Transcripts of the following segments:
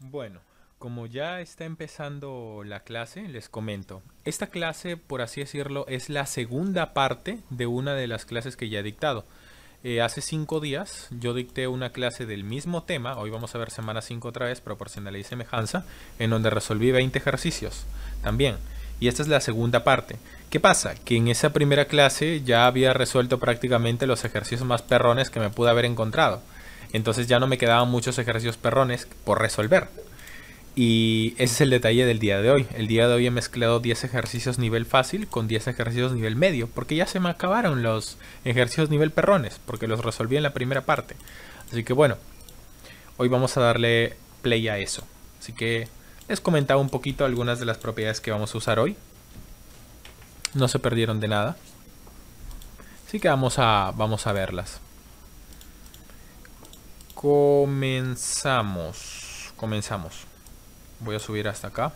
Bueno, como ya está empezando la clase, les comento. Esta clase, por así decirlo, es la segunda parte de una de las clases que ya he dictado. Eh, hace cinco días yo dicté una clase del mismo tema, hoy vamos a ver semana 5 otra vez, proporcionalidad y semejanza, en donde resolví 20 ejercicios también. Y esta es la segunda parte. ¿Qué pasa? Que en esa primera clase ya había resuelto prácticamente los ejercicios más perrones que me pude haber encontrado. Entonces ya no me quedaban muchos ejercicios perrones por resolver. Y ese es el detalle del día de hoy. El día de hoy he mezclado 10 ejercicios nivel fácil con 10 ejercicios nivel medio, porque ya se me acabaron los ejercicios nivel perrones, porque los resolví en la primera parte. Así que bueno, hoy vamos a darle play a eso. Así que les comentaba un poquito algunas de las propiedades que vamos a usar hoy. No se perdieron de nada. Así que vamos a, vamos a verlas. Comenzamos. Comenzamos. Voy a subir hasta acá.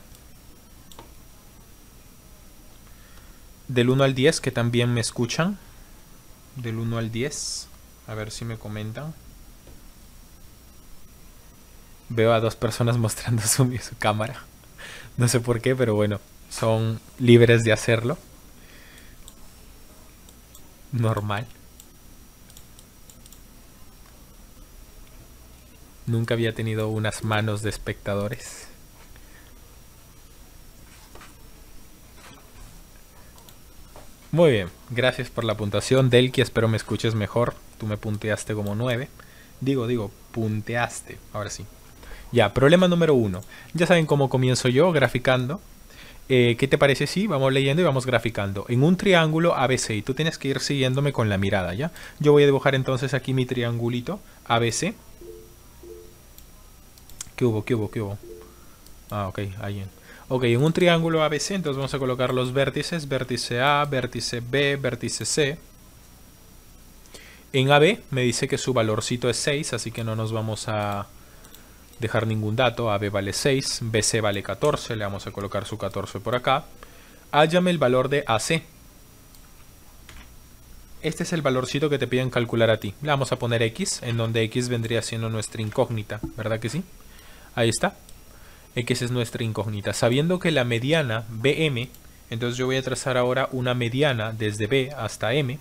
Del 1 al 10, que también me escuchan. Del 1 al 10. A ver si me comentan. Veo a dos personas mostrando su, su cámara. No sé por qué, pero bueno. Son libres de hacerlo. Normal. Nunca había tenido unas manos de espectadores. Muy bien, gracias por la puntuación. Delki, espero me escuches mejor. Tú me punteaste como 9. Digo, digo, punteaste. Ahora sí. Ya, problema número uno. Ya saben cómo comienzo yo graficando. Eh, ¿Qué te parece si vamos leyendo y vamos graficando? En un triángulo ABC, y tú tienes que ir siguiéndome con la mirada, ¿ya? Yo voy a dibujar entonces aquí mi triangulito ABC. ¿Qué hubo? ¿Qué hubo? ¿Qué hubo? Ah, ok, alguien. Ok, en un triángulo ABC, entonces vamos a colocar los vértices, vértice A, vértice B, vértice C. En AB me dice que su valorcito es 6, así que no nos vamos a dejar ningún dato. AB vale 6, BC vale 14, le vamos a colocar su 14 por acá. Hállame el valor de AC. Este es el valorcito que te piden calcular a ti. Le vamos a poner X, en donde X vendría siendo nuestra incógnita, ¿verdad que sí? Ahí está. X es nuestra incógnita. Sabiendo que la mediana BM, entonces yo voy a trazar ahora una mediana desde B hasta M.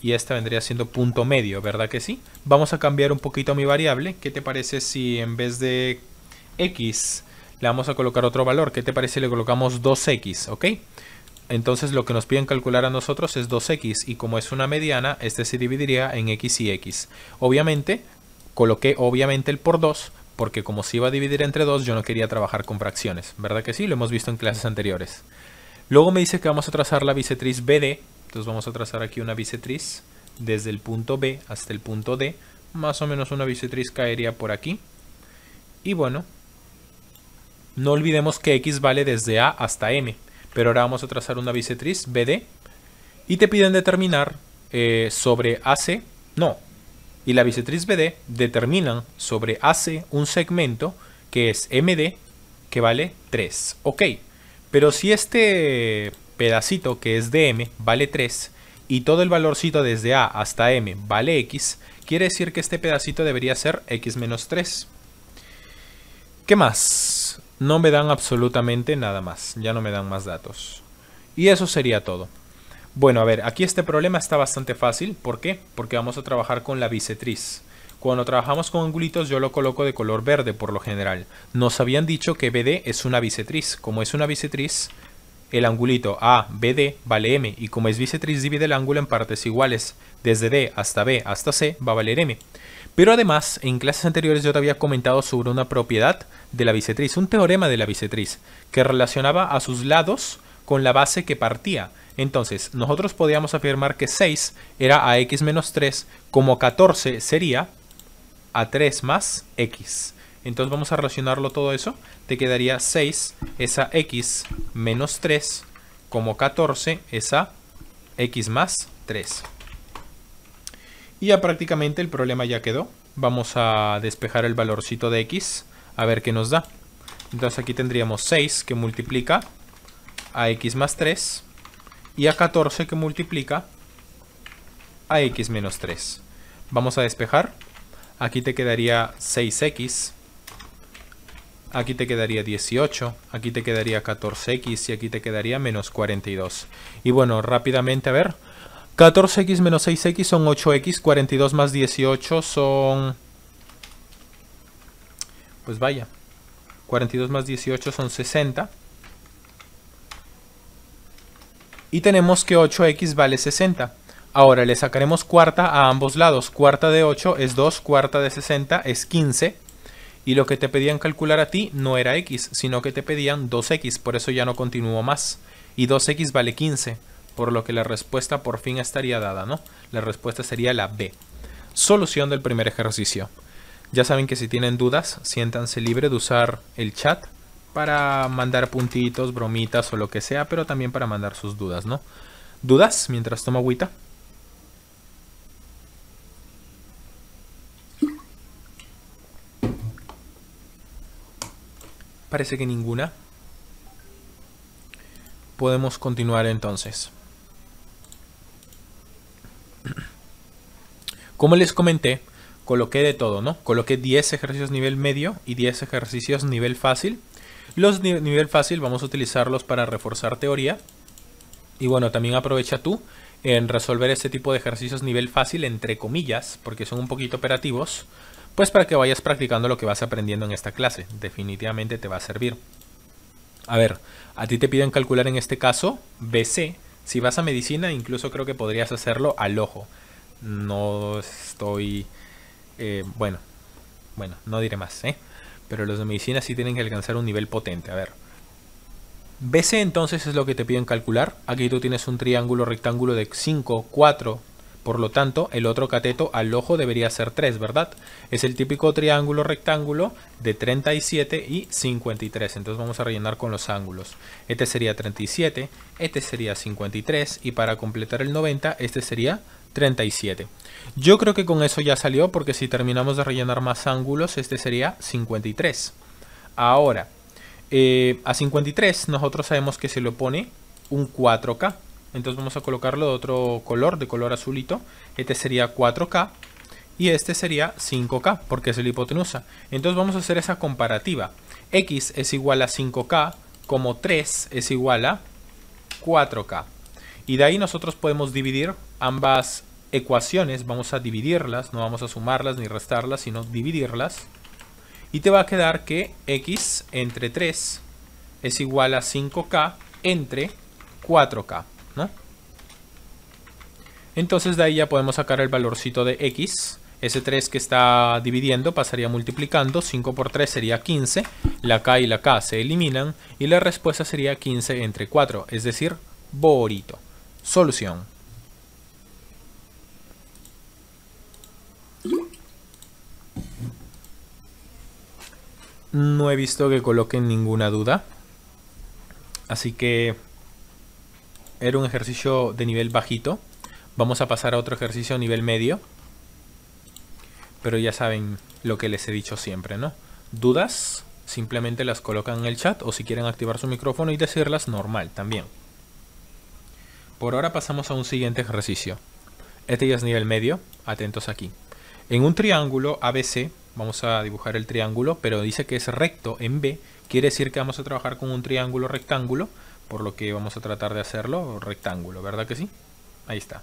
Y esta vendría siendo punto medio, ¿verdad que sí? Vamos a cambiar un poquito mi variable. ¿Qué te parece si en vez de X le vamos a colocar otro valor? ¿Qué te parece si le colocamos 2X? ¿Ok? Entonces lo que nos piden calcular a nosotros es 2x y como es una mediana, este se dividiría en x y x. Obviamente, coloqué obviamente el por 2 porque como se iba a dividir entre dos, yo no quería trabajar con fracciones, ¿verdad que sí? Lo hemos visto en clases anteriores. Luego me dice que vamos a trazar la bisectriz BD, entonces vamos a trazar aquí una bisectriz desde el punto B hasta el punto D, más o menos una bisectriz caería por aquí. Y bueno, no olvidemos que X vale desde A hasta M, pero ahora vamos a trazar una bisectriz BD y te piden determinar eh, sobre AC, no, y la bisectriz BD determinan sobre AC un segmento que es MD que vale 3. Ok, pero si este pedacito que es DM vale 3 y todo el valorcito desde A hasta M vale X, quiere decir que este pedacito debería ser X menos 3. ¿Qué más? No me dan absolutamente nada más, ya no me dan más datos. Y eso sería todo. Bueno, a ver, aquí este problema está bastante fácil. ¿Por qué? Porque vamos a trabajar con la bisetriz. Cuando trabajamos con angulitos yo lo coloco de color verde por lo general. Nos habían dicho que BD es una bisetriz Como es una bisetriz el angulito A, BD vale M y como es bisectriz divide el ángulo en partes iguales. Desde D hasta B hasta C va a valer M. Pero además, en clases anteriores yo te había comentado sobre una propiedad de la bisetriz, un teorema de la bisetriz, que relacionaba a sus lados con la base que partía. Entonces, nosotros podíamos afirmar que 6 era a x menos 3, como 14 sería a3 más x. Entonces vamos a relacionarlo todo eso. Te quedaría 6, esa x menos 3, como 14, a x más 3. Y ya prácticamente el problema ya quedó. Vamos a despejar el valorcito de x, a ver qué nos da. Entonces aquí tendríamos 6 que multiplica a x más 3 y a 14 que multiplica a x menos 3. Vamos a despejar. Aquí te quedaría 6x. Aquí te quedaría 18. Aquí te quedaría 14x y aquí te quedaría menos 42. Y bueno, rápidamente a ver. 14x menos 6x son 8x. 42 más 18 son... Pues vaya. 42 más 18 son 60. y tenemos que 8x vale 60. Ahora le sacaremos cuarta a ambos lados. Cuarta de 8 es 2, cuarta de 60 es 15. Y lo que te pedían calcular a ti no era x, sino que te pedían 2x, por eso ya no continúo más. Y 2x vale 15, por lo que la respuesta por fin estaría dada, ¿no? La respuesta sería la B. Solución del primer ejercicio. Ya saben que si tienen dudas, siéntanse libre de usar el chat para mandar puntitos, bromitas o lo que sea, pero también para mandar sus dudas, ¿no? ¿Dudas mientras toma agüita? Parece que ninguna. Podemos continuar entonces. Como les comenté, coloqué de todo, ¿no? Coloqué 10 ejercicios nivel medio y 10 ejercicios nivel fácil los nivel fácil vamos a utilizarlos para reforzar teoría. Y bueno, también aprovecha tú en resolver este tipo de ejercicios nivel fácil, entre comillas, porque son un poquito operativos, pues para que vayas practicando lo que vas aprendiendo en esta clase. Definitivamente te va a servir. A ver, a ti te piden calcular en este caso BC. Si vas a medicina, incluso creo que podrías hacerlo al ojo. No estoy... Eh, bueno, bueno, no diré más, ¿eh? pero los de medicina sí tienen que alcanzar un nivel potente. A ver. BC entonces es lo que te piden calcular. Aquí tú tienes un triángulo rectángulo de 5, 4. Por lo tanto, el otro cateto al ojo debería ser 3, ¿verdad? Es el típico triángulo rectángulo de 37 y 53. Entonces vamos a rellenar con los ángulos. Este sería 37, este sería 53 y para completar el 90, este sería 37. Yo creo que con eso ya salió porque si terminamos de rellenar más ángulos, este sería 53. Ahora, eh, a 53 nosotros sabemos que se le pone un 4K. Entonces vamos a colocarlo de otro color, de color azulito. Este sería 4K y este sería 5K porque es el hipotenusa. Entonces vamos a hacer esa comparativa. X es igual a 5K como 3 es igual a 4K. Y de ahí nosotros podemos dividir ambas ecuaciones, vamos a dividirlas, no vamos a sumarlas ni restarlas, sino dividirlas. Y te va a quedar que x entre 3 es igual a 5k entre 4k, Entonces de ahí ya podemos sacar el valorcito de x. Ese 3 que está dividiendo pasaría multiplicando. 5 por 3 sería 15. La k y la k se eliminan. Y la respuesta sería 15 entre 4. Es decir, borito. Solución. no he visto que coloquen ninguna duda. Así que era un ejercicio de nivel bajito. Vamos a pasar a otro ejercicio a nivel medio. Pero ya saben lo que les he dicho siempre, ¿no? Dudas, simplemente las colocan en el chat o si quieren activar su micrófono y decirlas, normal también. Por ahora pasamos a un siguiente ejercicio. Este ya es nivel medio, atentos aquí. En un triángulo ABC Vamos a dibujar el triángulo, pero dice que es recto en B. Quiere decir que vamos a trabajar con un triángulo rectángulo, por lo que vamos a tratar de hacerlo rectángulo, ¿verdad que sí? Ahí está.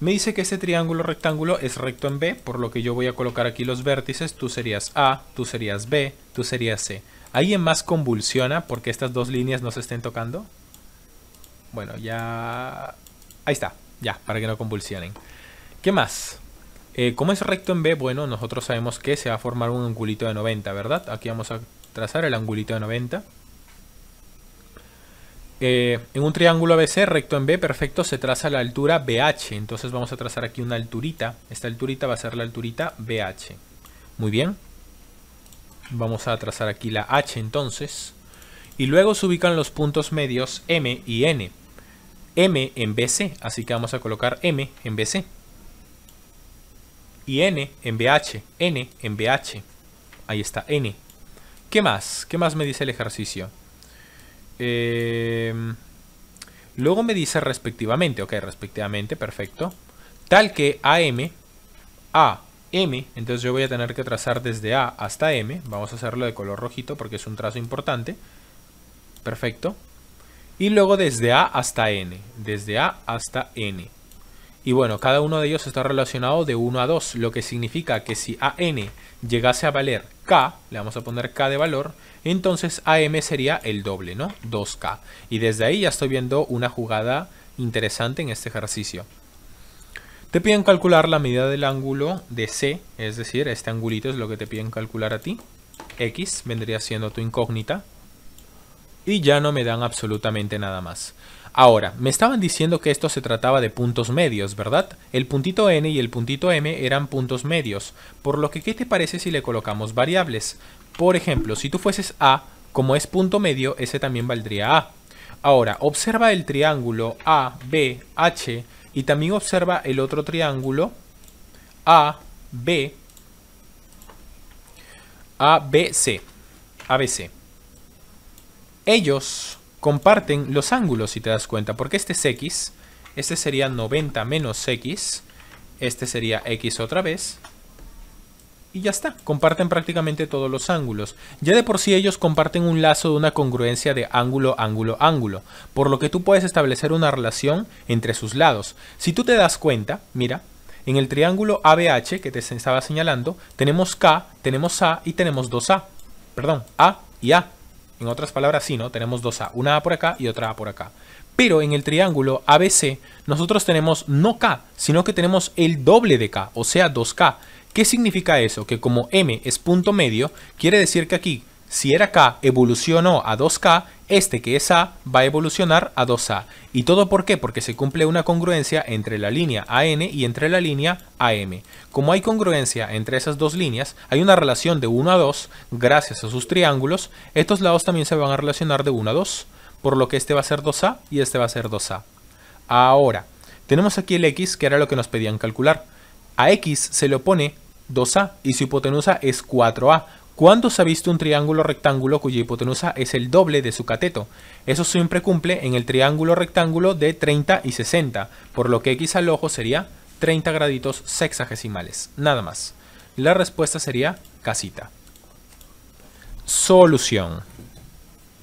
Me dice que este triángulo rectángulo es recto en B, por lo que yo voy a colocar aquí los vértices. Tú serías A, tú serías B, tú serías C. ¿Alguien más convulsiona porque estas dos líneas no se estén tocando? Bueno, ya... Ahí está, ya, para que no convulsionen. ¿Qué más? ¿Cómo eh, como es recto en B, bueno, nosotros sabemos que se va a formar un angulito de 90, ¿verdad? Aquí vamos a trazar el angulito de 90. Eh, en un triángulo ABC recto en B, perfecto, se traza la altura BH. Entonces vamos a trazar aquí una alturita. Esta alturita va a ser la alturita BH. Muy bien. Vamos a trazar aquí la H entonces. Y luego se ubican los puntos medios M y N. M en BC, así que vamos a colocar M en BC. Y N en BH. N en BH. Ahí está, N. ¿Qué más? ¿Qué más me dice el ejercicio? Em, luego me dice respectivamente. Ok, respectivamente, perfecto. Tal que AM, A, M. Entonces yo voy a tener que trazar desde A hasta M. Vamos a hacerlo de color rojito porque es un trazo importante. Perfecto. Y luego desde A hasta N. Desde A hasta N. Y bueno, cada uno de ellos está relacionado de 1 a 2, lo que significa que si a n llegase a valer K, le vamos a poner K de valor, entonces AM sería el doble, ¿no? 2K. Y desde ahí ya estoy viendo una jugada interesante en este ejercicio. Te piden calcular la medida del ángulo de C, es decir, este angulito es lo que te piden calcular a ti. X vendría siendo tu incógnita. Y ya no me dan absolutamente nada más. Ahora, me estaban diciendo que esto se trataba de puntos medios, ¿verdad? El puntito n y el puntito m eran puntos medios, por lo que ¿qué te parece si le colocamos variables? Por ejemplo, si tú fueses a, como es punto medio, ese también valdría a. Ahora, observa el triángulo A, B, H y también observa el otro triángulo A, B, A, B, C, ABC. Ellos comparten los ángulos, si te das cuenta, porque este es x, este sería 90 menos x, este sería x otra vez, y ya está, comparten prácticamente todos los ángulos. Ya de por sí ellos comparten un lazo de una congruencia de ángulo, ángulo, ángulo, por lo que tú puedes establecer una relación entre sus lados. Si tú te das cuenta, mira, en el triángulo ABH que te estaba señalando, tenemos K, tenemos A y tenemos 2A, perdón, A y A. En otras palabras, sí, ¿no? Tenemos dos A, una A por acá y otra A por acá. Pero en el triángulo ABC nosotros tenemos no K, sino que tenemos el doble de K, o sea 2K. ¿Qué significa eso? Que como M es punto medio, quiere decir que aquí si era K evolucionó a 2K, este que es A va a evolucionar a 2A. ¿Y todo por qué? Porque se cumple una congruencia entre la línea AN y entre la línea AM. Como hay congruencia entre esas dos líneas, hay una relación de 1 a 2 gracias a sus triángulos, estos lados también se van a relacionar de 1 a 2, por lo que este va a ser 2A y este va a ser 2A. Ahora, tenemos aquí el X que era lo que nos pedían calcular. A X se le opone 2A y su hipotenusa es 4A, ¿Cuándo se ha visto un triángulo rectángulo cuya hipotenusa es el doble de su cateto? Eso siempre cumple en el triángulo rectángulo de 30 y 60, por lo que x al ojo sería 30 graditos sexagesimales, nada más. La respuesta sería casita. Solución.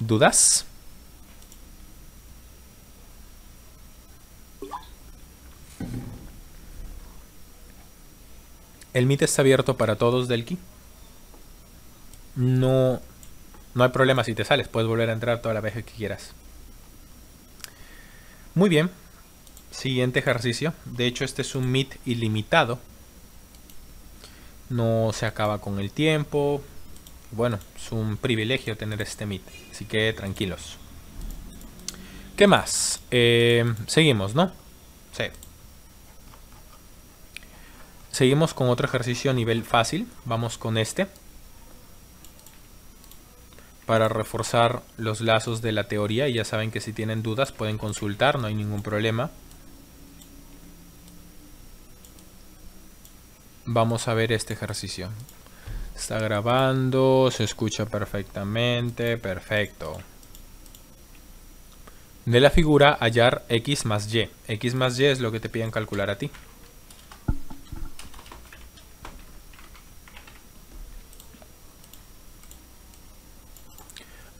¿Dudas? El MIT está abierto para todos, Delki no, no hay problema si te sales, puedes volver a entrar toda la vez que quieras. Muy bien, siguiente ejercicio. De hecho, este es un meet ilimitado. No se acaba con el tiempo. Bueno, es un privilegio tener este meet, así que tranquilos. ¿Qué más? Eh, seguimos, ¿no? Sí. Seguimos con otro ejercicio a nivel fácil. Vamos con este para reforzar los lazos de la teoría y ya saben que si tienen dudas pueden consultar, no hay ningún problema. Vamos a ver este ejercicio. Está grabando, se escucha perfectamente, perfecto. De la figura hallar x más y. x más y es lo que te piden calcular a ti.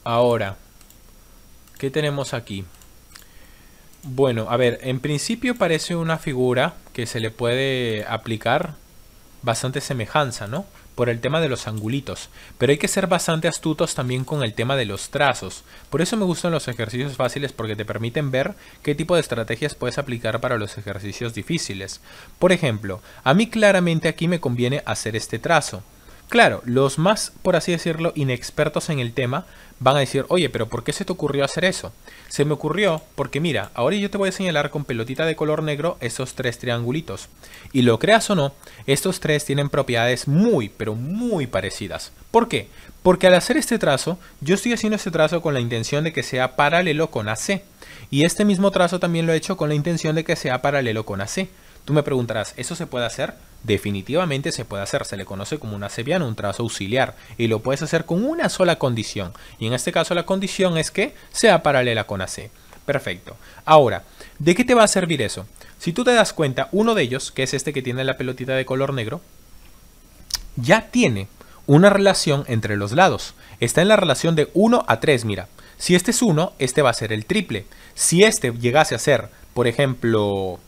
Ahora, ¿qué tenemos aquí? Bueno, a ver, en principio parece una figura que se le puede aplicar bastante semejanza, ¿no? Por el tema de los angulitos. Pero hay que ser bastante astutos también con el tema de los trazos. Por eso me gustan los ejercicios fáciles porque te permiten ver qué tipo de estrategias puedes aplicar para los ejercicios difíciles. Por ejemplo, a mí claramente aquí me conviene hacer este trazo. Claro, los más, por así decirlo, inexpertos en el tema van a decir, oye, pero ¿por qué se te ocurrió hacer eso? Se me ocurrió porque mira, ahora yo te voy a señalar con pelotita de color negro esos tres triangulitos. Y lo creas o no, estos tres tienen propiedades muy, pero muy parecidas. ¿Por qué? Porque al hacer este trazo, yo estoy haciendo este trazo con la intención de que sea paralelo con AC. Y este mismo trazo también lo he hecho con la intención de que sea paralelo con AC. Tú me preguntarás, ¿eso se puede hacer? Definitivamente se puede hacer, se le conoce como una sebiana, un trazo auxiliar, y lo puedes hacer con una sola condición, y en este caso la condición es que sea paralela con AC. Perfecto. Ahora, ¿de qué te va a servir eso? Si tú te das cuenta, uno de ellos, que es este que tiene la pelotita de color negro, ya tiene una relación entre los lados. Está en la relación de 1 a 3, mira. Si este es 1, este va a ser el triple. Si este llegase a ser, por ejemplo,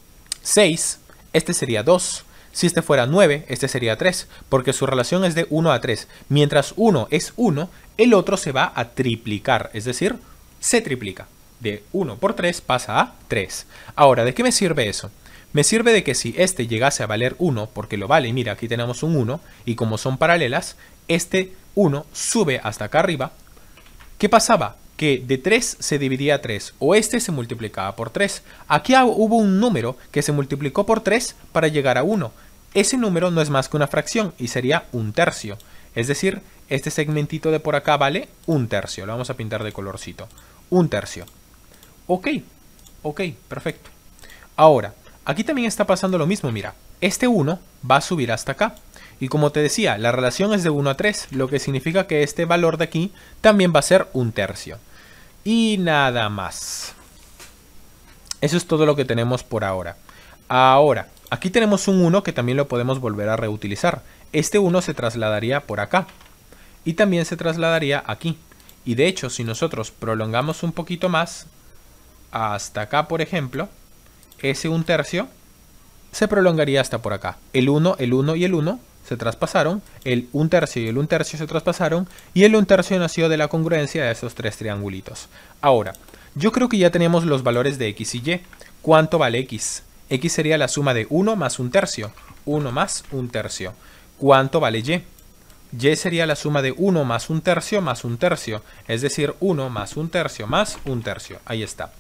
6, este sería 2. Si este fuera 9, este sería 3, porque su relación es de 1 a 3. Mientras 1 es 1, el otro se va a triplicar, es decir, se triplica. De 1 por 3 pasa a 3. Ahora, ¿de qué me sirve eso? Me sirve de que si este llegase a valer 1, porque lo vale, mira, aquí tenemos un 1, y como son paralelas, este 1 sube hasta acá arriba. ¿Qué pasaba? que de 3 se dividía a 3 o este se multiplicaba por 3. Aquí hubo un número que se multiplicó por 3 para llegar a 1. Ese número no es más que una fracción y sería un tercio. Es decir, este segmentito de por acá vale un tercio. Lo vamos a pintar de colorcito. Un tercio. Ok, ok, perfecto. Ahora, aquí también está pasando lo mismo, mira. Este 1 va a subir hasta acá. Y como te decía, la relación es de 1 a 3, lo que significa que este valor de aquí también va a ser un tercio. Y nada más. Eso es todo lo que tenemos por ahora. Ahora, aquí tenemos un 1 que también lo podemos volver a reutilizar. Este 1 se trasladaría por acá. Y también se trasladaría aquí. Y de hecho, si nosotros prolongamos un poquito más, hasta acá por ejemplo, ese 1 tercio se prolongaría hasta por acá. El 1, el 1 y el 1 se traspasaron, el 1 tercio y el 1 tercio se traspasaron, y el 1 tercio nació de la congruencia de esos tres triangulitos. Ahora, yo creo que ya tenemos los valores de x y y. ¿Cuánto vale x? x sería la suma de 1 más 1 tercio. 1 más 1 tercio. ¿Cuánto vale y? y sería la suma de 1 más 1 tercio más un tercio, es decir, 1 más 1 tercio más 1 tercio, ahí está.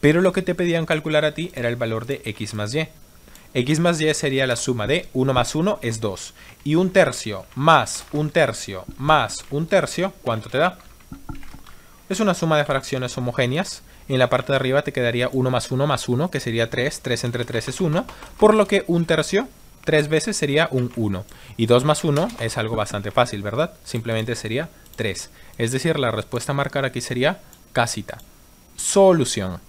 Pero lo que te pedían calcular a ti era el valor de x más y. X más Y sería la suma de 1 más 1 es 2. Y un tercio más un tercio más un tercio, ¿cuánto te da? Es una suma de fracciones homogéneas. En la parte de arriba te quedaría 1 más 1 más 1, que sería 3. 3 entre 3 es 1. Por lo que un tercio, 3 veces sería un 1. Y 2 más 1 es algo bastante fácil, ¿verdad? Simplemente sería 3. Es decir, la respuesta a marcar aquí sería casita. Solución.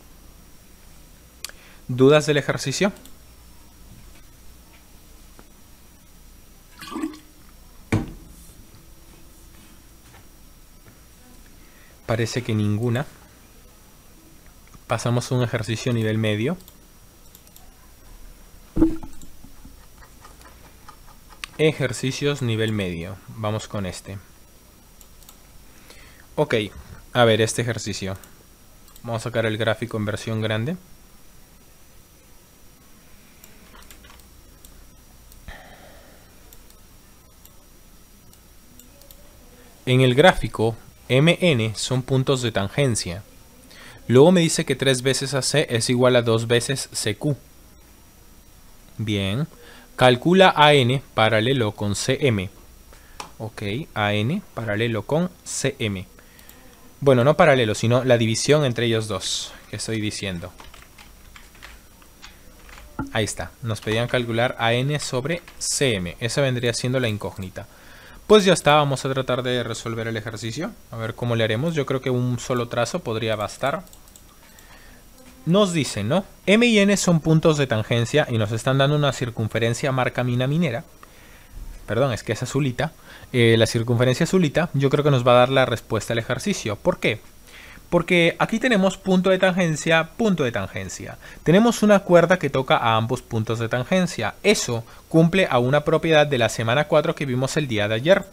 ¿Dudas del ejercicio? Parece que ninguna. Pasamos a un ejercicio nivel medio. Ejercicios nivel medio. Vamos con este. Ok, a ver este ejercicio. Vamos a sacar el gráfico en versión grande. En el gráfico Mn son puntos de tangencia. Luego me dice que 3 veces AC es igual a 2 veces CQ. Bien. Calcula AN paralelo con CM. Ok, AN paralelo con CM. Bueno, no paralelo, sino la división entre ellos dos que estoy diciendo. Ahí está. Nos pedían calcular AN sobre CM. Esa vendría siendo la incógnita. Pues ya está, vamos a tratar de resolver el ejercicio. A ver cómo le haremos. Yo creo que un solo trazo podría bastar. Nos dice, ¿no? M y N son puntos de tangencia y nos están dando una circunferencia marca mina minera. Perdón, es que es azulita. Eh, la circunferencia azulita yo creo que nos va a dar la respuesta al ejercicio. ¿Por qué? Porque aquí tenemos punto de tangencia, punto de tangencia. Tenemos una cuerda que toca a ambos puntos de tangencia. Eso cumple a una propiedad de la semana 4 que vimos el día de ayer.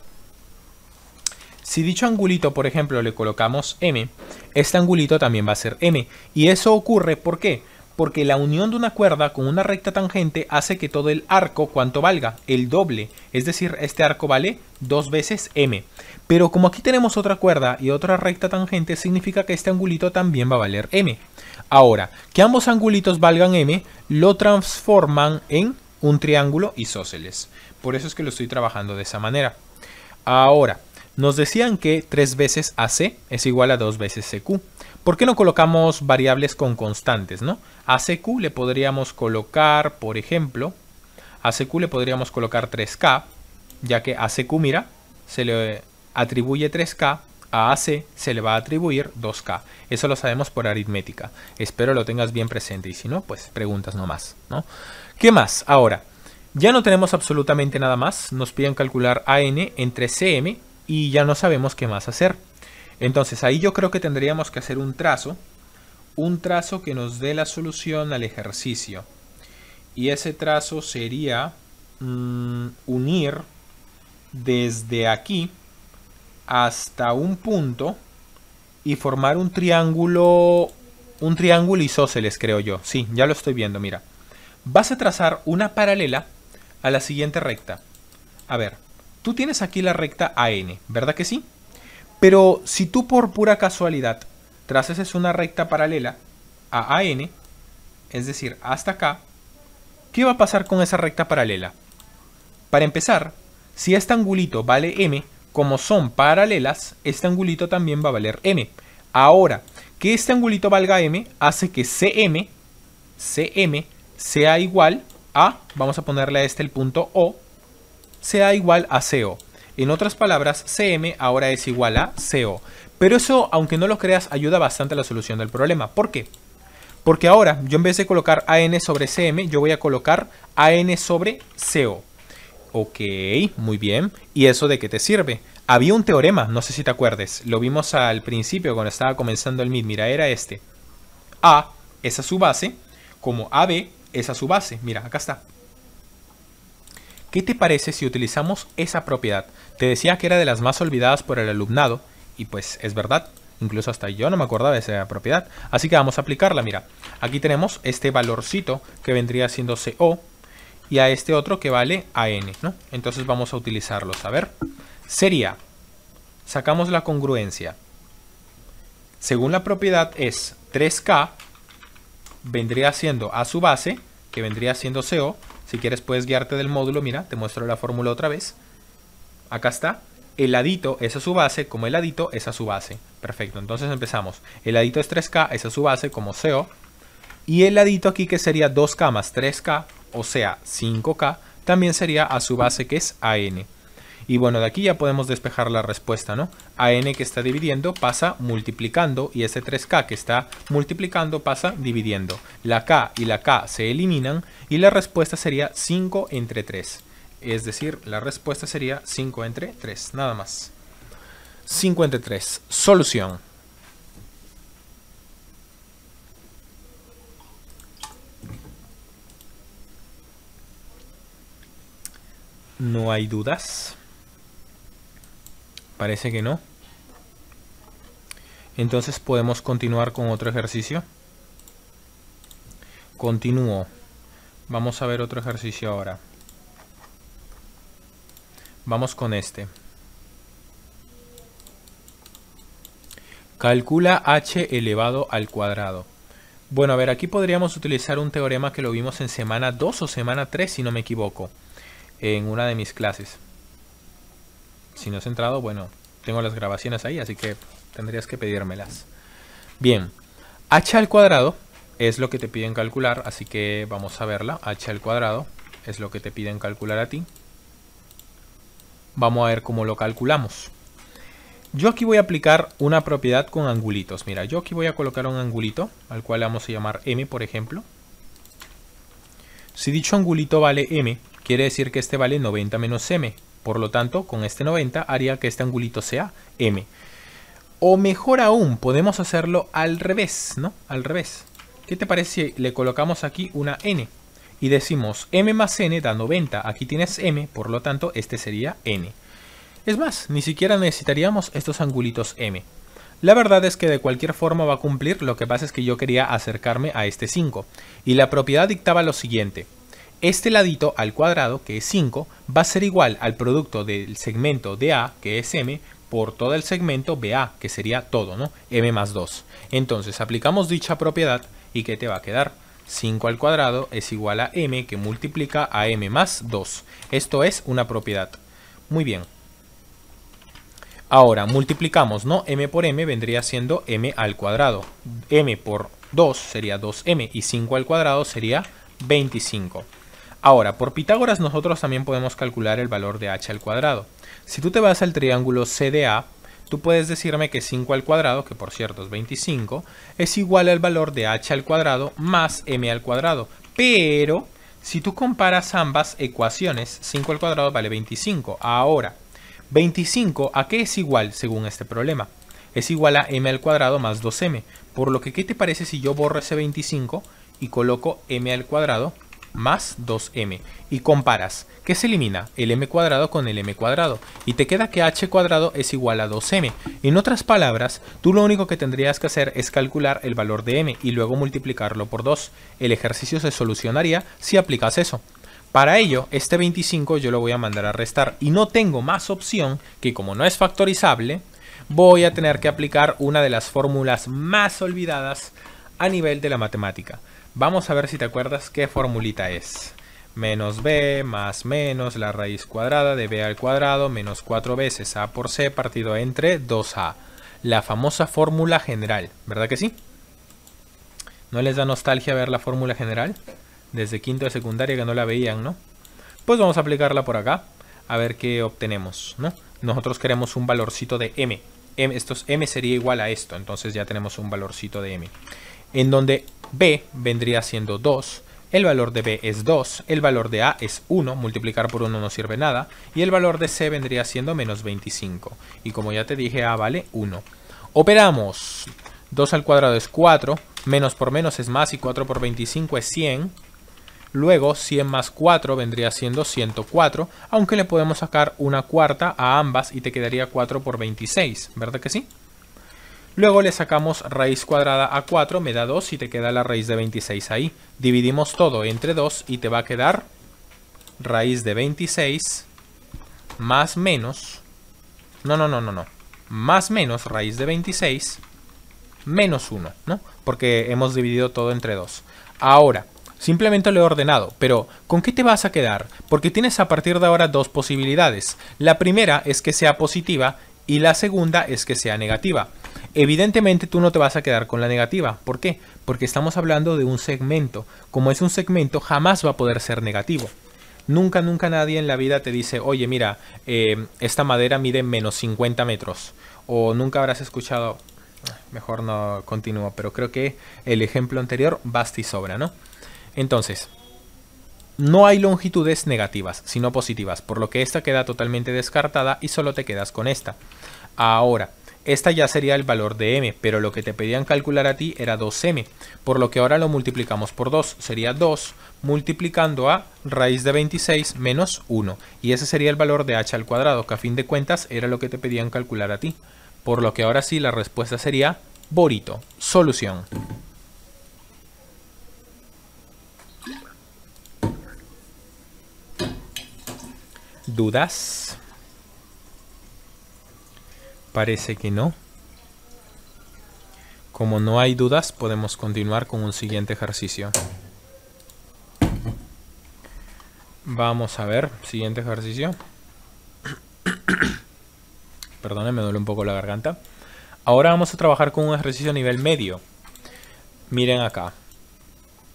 Si dicho angulito, por ejemplo, le colocamos m, este angulito también va a ser m. Y eso ocurre, ¿por qué? Porque la unión de una cuerda con una recta tangente hace que todo el arco, ¿cuánto valga? El doble. Es decir, este arco vale dos veces m. Pero como aquí tenemos otra cuerda y otra recta tangente, significa que este angulito también va a valer m. Ahora, que ambos angulitos valgan m, lo transforman en un triángulo isósceles. Por eso es que lo estoy trabajando de esa manera. Ahora, nos decían que 3 veces AC es igual a 2 veces CQ. ¿Por qué no colocamos variables con constantes, no? A CQ le podríamos colocar, por ejemplo, a le podríamos colocar 3K, ya que a CQ, mira, se le atribuye 3K, a AC se le va a atribuir 2K. Eso lo sabemos por aritmética. Espero lo tengas bien presente y si no, pues preguntas nomás. ¿no? ¿Qué más? Ahora, ya no tenemos absolutamente nada más. Nos piden calcular AN entre CM y ya no sabemos qué más hacer. Entonces ahí yo creo que tendríamos que hacer un trazo. Un trazo que nos dé la solución al ejercicio. Y ese trazo sería mm, unir desde aquí hasta un punto y formar un triángulo, un triángulo isósceles, creo yo. Sí, ya lo estoy viendo, mira. Vas a trazar una paralela a la siguiente recta. A ver, tú tienes aquí la recta AN, ¿verdad que sí? Pero si tú por pura casualidad ...traces una recta paralela a AN, es decir, hasta acá, ¿qué va a pasar con esa recta paralela? Para empezar, si este angulito vale m, como son paralelas, este angulito también va a valer m. Ahora, que este angulito valga m hace que cm, cm sea igual a, vamos a ponerle a este el punto O, sea igual a CO. En otras palabras, CM ahora es igual a CO. Pero eso, aunque no lo creas, ayuda bastante a la solución del problema. ¿Por qué? Porque ahora, yo en vez de colocar AN sobre CM, yo voy a colocar AN sobre CO. Ok, muy bien. ¿Y eso de qué te sirve? Había un teorema, no sé si te acuerdes. Lo vimos al principio cuando estaba comenzando el mid. Mira, era este. A, esa es su base. Como AB, es a su base. Mira, acá está. ¿Qué te parece si utilizamos esa propiedad? Te decía que era de las más olvidadas por el alumnado. Y pues es verdad. Incluso hasta yo no me acordaba de esa propiedad. Así que vamos a aplicarla, mira. Aquí tenemos este valorcito que vendría siendo CO y a este otro que vale a n, Entonces vamos a utilizarlos. A ver, sería, sacamos la congruencia. Según la propiedad es 3k, vendría siendo a su base, que vendría siendo CO. Si quieres puedes guiarte del módulo, mira, te muestro la fórmula otra vez. Acá está. El ladito es a su base, como el ladito es a su base. Perfecto, entonces empezamos. El ladito es 3K, es a su base, como CO. Y el ladito aquí que sería 2K más 3K, o sea 5K, también sería a su base que es AN. Y bueno, de aquí ya podemos despejar la respuesta, ¿no? AN que está dividiendo pasa multiplicando y ese 3K que está multiplicando pasa dividiendo. La K y la K se eliminan y la respuesta sería 5 entre 3. Es decir, la respuesta sería 5 entre 3, nada más. 5 entre 3. Solución. No hay dudas. Parece que no. Entonces podemos continuar con otro ejercicio. Continúo. Vamos a ver otro ejercicio ahora. Vamos con este. Calcula h elevado al cuadrado. Bueno, a ver, aquí podríamos utilizar un teorema que lo vimos en semana 2 o semana 3, si no me equivoco en una de mis clases. Si no has entrado, bueno, tengo las grabaciones ahí, así que tendrías que pedírmelas. Bien, h al cuadrado es lo que te piden calcular, así que vamos a verla. h al cuadrado es lo que te piden calcular a ti. Vamos a ver cómo lo calculamos. Yo aquí voy a aplicar una propiedad con angulitos. Mira, yo aquí voy a colocar un angulito, al cual vamos a llamar m, por ejemplo. Si dicho angulito vale m, quiere decir que este vale 90 menos m. Por lo tanto, con este 90 haría que este angulito sea m. O mejor aún, podemos hacerlo al revés, ¿no? Al revés. ¿Qué te parece si le colocamos aquí una n? Y decimos m más n da 90. Aquí tienes m, por lo tanto, este sería n. Es más, ni siquiera necesitaríamos estos angulitos m. La verdad es que de cualquier forma va a cumplir, lo que pasa es que yo quería acercarme a este 5. Y la propiedad dictaba lo siguiente este ladito al cuadrado, que es 5, va a ser igual al producto del segmento de A, que es M, por todo el segmento BA, que sería todo, ¿no? M más 2. Entonces aplicamos dicha propiedad y ¿qué te va a quedar? 5 al cuadrado es igual a m que multiplica a m más 2. Esto es una propiedad. Muy bien. Ahora, multiplicamos, ¿no? m por m vendría siendo m al cuadrado. m por 2 sería 2m y 5 al cuadrado sería 25. Ahora, por Pitágoras nosotros también podemos calcular el valor de h al cuadrado. Si tú te vas al triángulo CDA, tú puedes decirme que 5 al cuadrado, que por cierto es 25, es igual al valor de h al cuadrado más m al cuadrado. Pero, si tú comparas ambas ecuaciones, 5 al cuadrado vale 25. Ahora, 25, ¿a qué es igual según este problema? Es igual a m al cuadrado más 2m. Por lo que, ¿qué te parece si yo borro ese 25 y coloco m al cuadrado más 2m y comparas que se elimina el m cuadrado con el m cuadrado y te queda que h cuadrado es igual a 2m. En otras palabras, tú lo único que tendrías que hacer es calcular el valor de m y luego multiplicarlo por 2. El ejercicio se solucionaría si aplicas eso. Para ello, este 25 yo lo voy a mandar a restar y no tengo más opción que como no es factorizable, voy a tener que aplicar una de las fórmulas más olvidadas a nivel de la matemática. Vamos a ver si te acuerdas qué formulita es. Menos b más menos la raíz cuadrada de b al cuadrado menos 4 veces a por c partido entre 2a. La famosa fórmula general, ¿verdad que sí? ¿No les da nostalgia ver la fórmula general? Desde quinto de secundaria que no la veían, ¿no? Pues vamos a aplicarla por acá, a ver qué obtenemos, ¿no? Nosotros queremos un valorcito de m. m estos m sería igual a esto, entonces ya tenemos un valorcito de m. En donde B vendría siendo 2, el valor de B es 2, el valor de A es 1, multiplicar por 1 no sirve nada, y el valor de C vendría siendo menos 25. Y como ya te dije, A vale 1. Operamos. 2 al cuadrado es 4, menos por menos es más y 4 por 25 es 100. Luego 100 más 4 vendría siendo 104, aunque le podemos sacar una cuarta a ambas y te quedaría 4 por 26, ¿verdad que sí? Luego le sacamos raíz cuadrada a 4, me da 2 y te queda la raíz de 26 ahí. Dividimos todo entre 2 y te va a quedar raíz de 26 más menos... No, no, no, no, no. Más menos raíz de 26 menos 1, ¿no? Porque hemos dividido todo entre 2. Ahora, Simplemente lo he ordenado, pero ¿con qué te vas a quedar? Porque tienes a partir de ahora dos posibilidades. La primera es que sea positiva y la segunda es que sea negativa. Evidentemente tú no te vas a quedar con la negativa. ¿Por qué? Porque estamos hablando de un segmento. Como es un segmento, jamás va a poder ser negativo. Nunca, nunca nadie en la vida te dice, oye, mira, eh, esta madera mide menos 50 metros. O nunca habrás escuchado, ah, mejor no continúo, pero creo que el ejemplo anterior basta y sobra, ¿no? Entonces, no hay longitudes negativas, sino positivas, por lo que esta queda totalmente descartada y solo te quedas con esta. Ahora, esta ya sería el valor de m, pero lo que te pedían calcular a ti era 2m, por lo que ahora lo multiplicamos por 2, sería 2 multiplicando a raíz de 26 menos 1, y ese sería el valor de h al cuadrado, que a fin de cuentas era lo que te pedían calcular a ti, por lo que ahora sí la respuesta sería borito, solución. ¿Dudas? Parece que no. Como no hay dudas, podemos continuar con un siguiente ejercicio. Vamos a ver, siguiente ejercicio. Perdónenme, me duele un poco la garganta. Ahora vamos a trabajar con un ejercicio a nivel medio. Miren acá.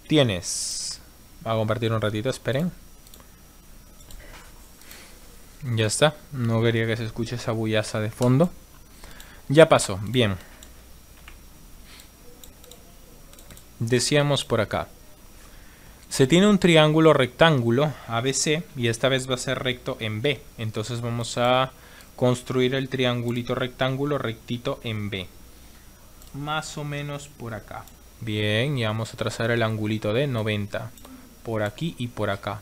Tienes... Va a compartir un ratito, esperen. Ya está. No quería que se escuche esa bullaza de fondo. Ya pasó, bien. Decíamos por acá. Se tiene un triángulo rectángulo ABC y esta vez va a ser recto en B. Entonces vamos a construir el triangulito rectángulo rectito en B. Más o menos por acá. Bien, y vamos a trazar el angulito de 90. Por aquí y por acá.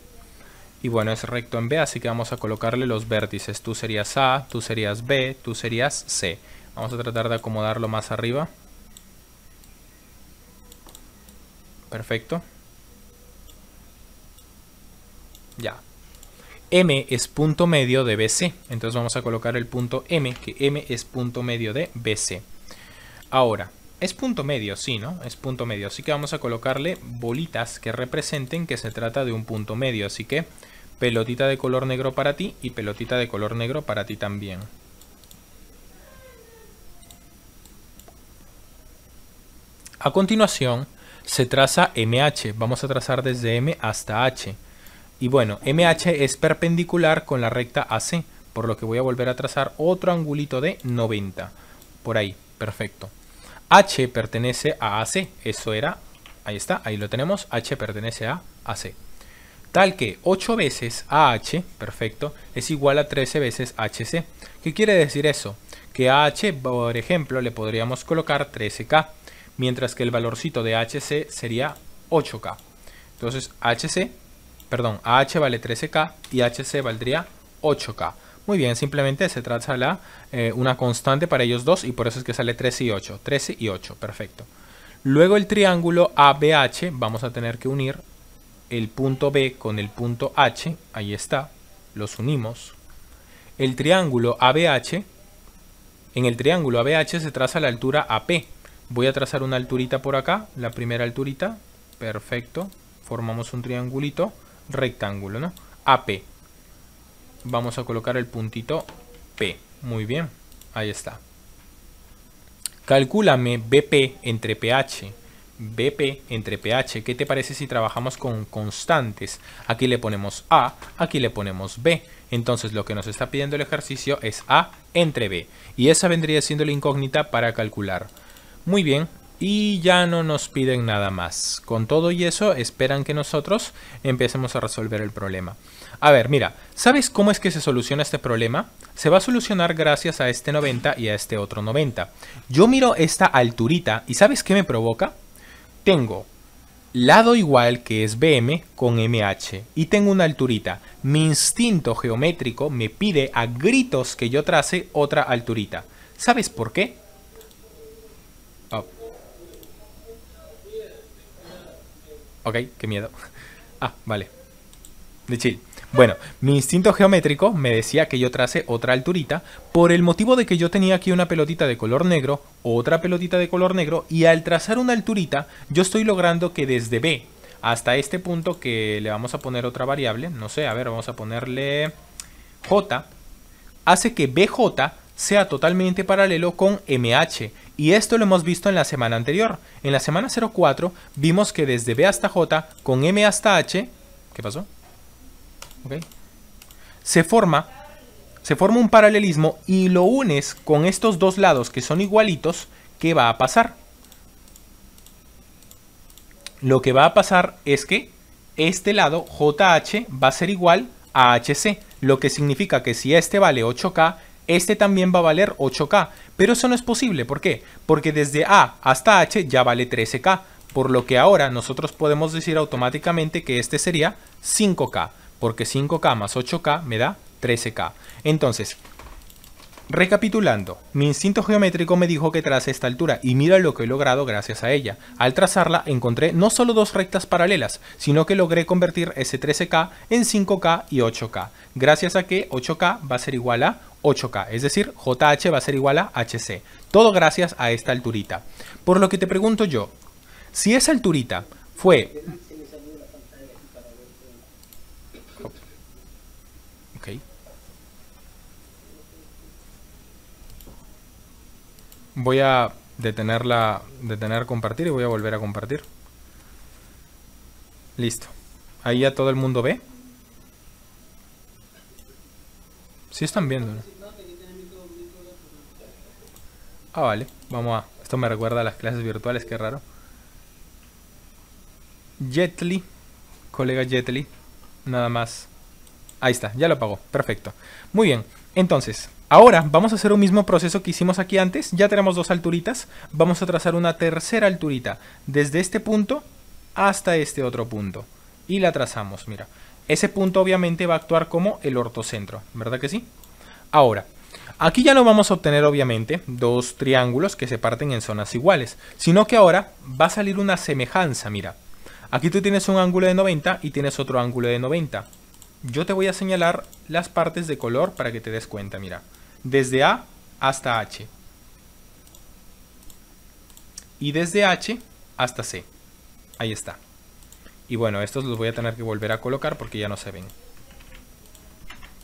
Y bueno, es recto en B, así que vamos a colocarle los vértices. Tú serías A, tú serías B, tú serías C. Vamos a tratar de acomodarlo más arriba. Perfecto. Ya. M es punto medio de BC. Entonces vamos a colocar el punto M, que M es punto medio de BC. Ahora, es punto medio, sí, ¿no? Es punto medio. Así que vamos a colocarle bolitas que representen que se trata de un punto medio. Así que pelotita de color negro para ti y pelotita de color negro para ti también. A continuación, se traza MH. Vamos a trazar desde M hasta H. Y bueno, MH es perpendicular con la recta AC, por lo que voy a volver a trazar otro angulito de 90. Por ahí, perfecto. H pertenece a AC, eso era, ahí está, ahí lo tenemos, H pertenece a AC. Tal que 8 veces AH, perfecto, es igual a 13 veces HC. ¿Qué quiere decir eso? Que a H, por ejemplo, le podríamos colocar 13K mientras que el valorcito de HC sería 8K. Entonces HC, perdón, AH vale 13K y HC valdría 8K. Muy bien, simplemente se traza la, eh, una constante para ellos dos y por eso es que sale 13 y 8. 13 y 8, perfecto. Luego el triángulo ABH, vamos a tener que unir el punto B con el punto H, ahí está, los unimos. El triángulo ABH, en el triángulo ABH se traza la altura AP, Voy a trazar una alturita por acá, la primera alturita, perfecto. Formamos un triangulito rectángulo, ¿no? AP. Vamos a colocar el puntito P. Muy bien, ahí está. Calcúlame BP entre PH. BP entre PH. ¿Qué te parece si trabajamos con constantes? Aquí le ponemos A, aquí le ponemos B. Entonces lo que nos está pidiendo el ejercicio es A entre B. Y esa vendría siendo la incógnita para calcular. Muy bien, y ya no nos piden nada más. Con todo y eso, esperan que nosotros empecemos a resolver el problema. A ver, mira, ¿sabes cómo es que se soluciona este problema? Se va a solucionar gracias a este 90 y a este otro 90. Yo miro esta alturita y ¿sabes qué me provoca? Tengo lado igual que es BM con MH y tengo una alturita. Mi instinto geométrico me pide a gritos que yo trace otra alturita. ¿Sabes por qué? Ok, qué miedo. Ah, vale. De chill. Bueno, mi instinto geométrico me decía que yo trace otra alturita por el motivo de que yo tenía aquí una pelotita de color negro, otra pelotita de color negro y al trazar una alturita yo estoy logrando que desde B hasta este punto que le vamos a poner otra variable, no sé, a ver, vamos a ponerle J, hace que BJ sea totalmente paralelo con MH y esto lo hemos visto en la semana anterior. En la semana 04 vimos que desde B hasta J con M hasta H... ¿Qué pasó? Se forma se forma un paralelismo y lo unes con estos dos lados que son igualitos, ¿qué va a pasar? Lo que va a pasar es que este lado, JH, va a ser igual a HC, lo que significa que si este vale 8K este también va a valer 8K, pero eso no es posible, ¿por qué? Porque desde A hasta H ya vale 13K, por lo que ahora nosotros podemos decir automáticamente que este sería 5K, porque 5K más 8K me da 13K. Entonces, Recapitulando, mi instinto geométrico me dijo que trace esta altura y mira lo que he logrado gracias a ella. Al trazarla encontré no solo dos rectas paralelas, sino que logré convertir ese 13K en 5K y 8K, gracias a que 8K va a ser igual a 8K, es decir, JH va a ser igual a HC. Todo gracias a esta alturita. Por lo que te pregunto yo, si esa alturita fue... Okay. Voy a detenerla, detener compartir y voy a volver a compartir. Listo. Ahí ya todo el mundo ve. Si están viendo, Ah, vale. Vamos a... Esto me recuerda a las clases virtuales, qué raro. Jetly. Colega Jetly. Nada más. Ahí está, ya lo apagó. Perfecto. Muy bien. Entonces, ahora vamos a hacer un mismo proceso que hicimos aquí antes. Ya tenemos dos alturitas. Vamos a trazar una tercera alturita. Desde este punto hasta este otro punto. Y la trazamos, mira. Ese punto obviamente va a actuar como el ortocentro, ¿verdad que sí? Ahora, aquí ya no vamos a obtener obviamente dos triángulos que se parten en zonas iguales, sino que ahora va a salir una semejanza, mira. Aquí tú tienes un ángulo de 90 y tienes otro ángulo de 90. Yo te voy a señalar las partes de color para que te des cuenta, mira. Desde A hasta H. Y desde H hasta C. Ahí está. Y bueno, estos los voy a tener que volver a colocar porque ya no se ven.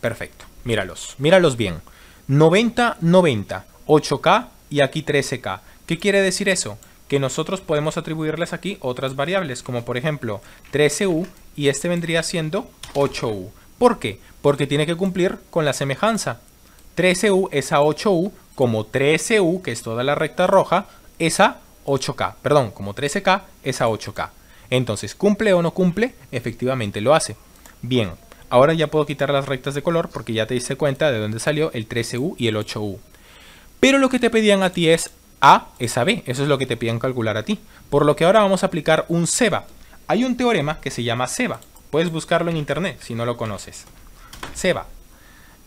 Perfecto, míralos, míralos bien. 90, 90, 8K y aquí 13K. ¿Qué quiere decir eso? Que nosotros podemos atribuirles aquí otras variables, como por ejemplo 13U y este vendría siendo 8U. ¿Por qué? Porque tiene que cumplir con la semejanza. 13U es a 8U, como 13U, que es toda la recta roja, es a 8K. Perdón, como 13K es a 8K. Entonces, ¿cumple o no cumple? Efectivamente lo hace. Bien, ahora ya puedo quitar las rectas de color porque ya te diste cuenta de dónde salió el 13U y el 8U. Pero lo que te pedían a ti es A esa B, eso es lo que te pedían calcular a ti. Por lo que ahora vamos a aplicar un SEBA. Hay un teorema que se llama SEBA. Puedes buscarlo en internet si no lo conoces. SEBA.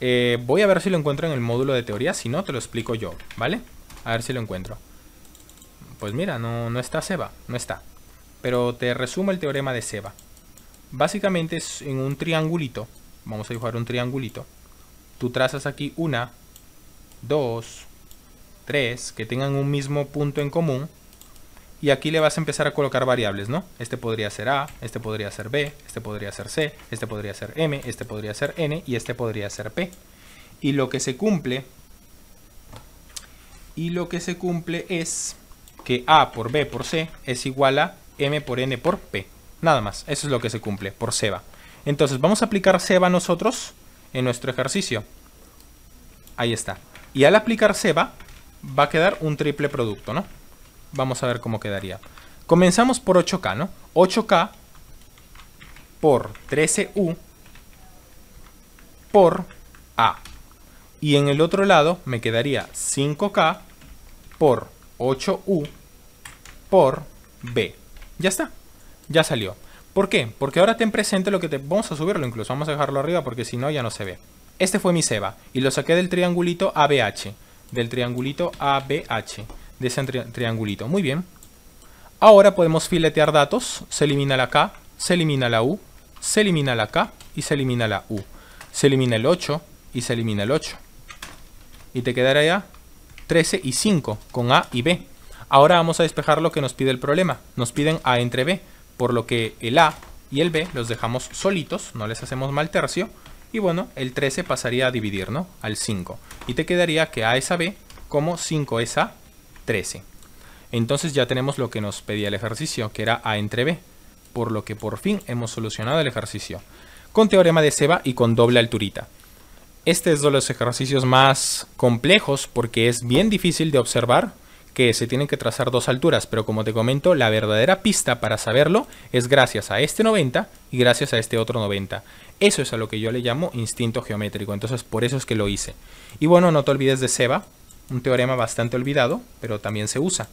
Eh, voy a ver si lo encuentro en el módulo de teoría, si no te lo explico yo, ¿vale? A ver si lo encuentro. Pues mira, no, no está SEBA, no está pero te resumo el teorema de Seba. Básicamente es en un triangulito, vamos a dibujar un triangulito, tú trazas aquí una, dos, tres, que tengan un mismo punto en común, y aquí le vas a empezar a colocar variables, ¿no? Este podría ser A, este podría ser B, este podría ser C, este podría ser M, este podría ser N y este podría ser P. Y lo que se cumple y lo que se cumple es que A por B por C es igual a m por n por p. Nada más, eso es lo que se cumple por seba. Entonces vamos a aplicar seba nosotros en nuestro ejercicio. Ahí está. Y al aplicar seba va a quedar un triple producto, ¿no? Vamos a ver cómo quedaría. Comenzamos por 8K, ¿no? 8K por 13U por A. Y en el otro lado me quedaría 5K por 8U por B. Ya está, ya salió. ¿Por qué? Porque ahora ten presente lo que te... Vamos a subirlo incluso, vamos a dejarlo arriba porque si no ya no se ve. Este fue mi seba. y lo saqué del triangulito ABH. Del triangulito ABH. De ese triangulito. Muy bien. Ahora podemos filetear datos. Se elimina la K, se elimina la U, se elimina la K y se elimina la U. Se elimina el 8 y se elimina el 8. Y te quedará ya 13 y 5 con A y B. Ahora vamos a despejar lo que nos pide el problema. Nos piden A entre B, por lo que el A y el B los dejamos solitos, no les hacemos mal tercio. Y bueno, el 13 pasaría a dividir, ¿no? Al 5. Y te quedaría que A es a B como 5 es a 13. Entonces ya tenemos lo que nos pedía el ejercicio, que era A entre B. Por lo que por fin hemos solucionado el ejercicio. Con teorema de Seba y con doble alturita. Este es de los ejercicios más complejos porque es bien difícil de observar que se tienen que trazar dos alturas, pero como te comento, la verdadera pista para saberlo es gracias a este 90 y gracias a este otro 90. Eso es a lo que yo le llamo instinto geométrico, entonces por eso es que lo hice. Y bueno, no te olvides de Seba, un teorema bastante olvidado, pero también se usa,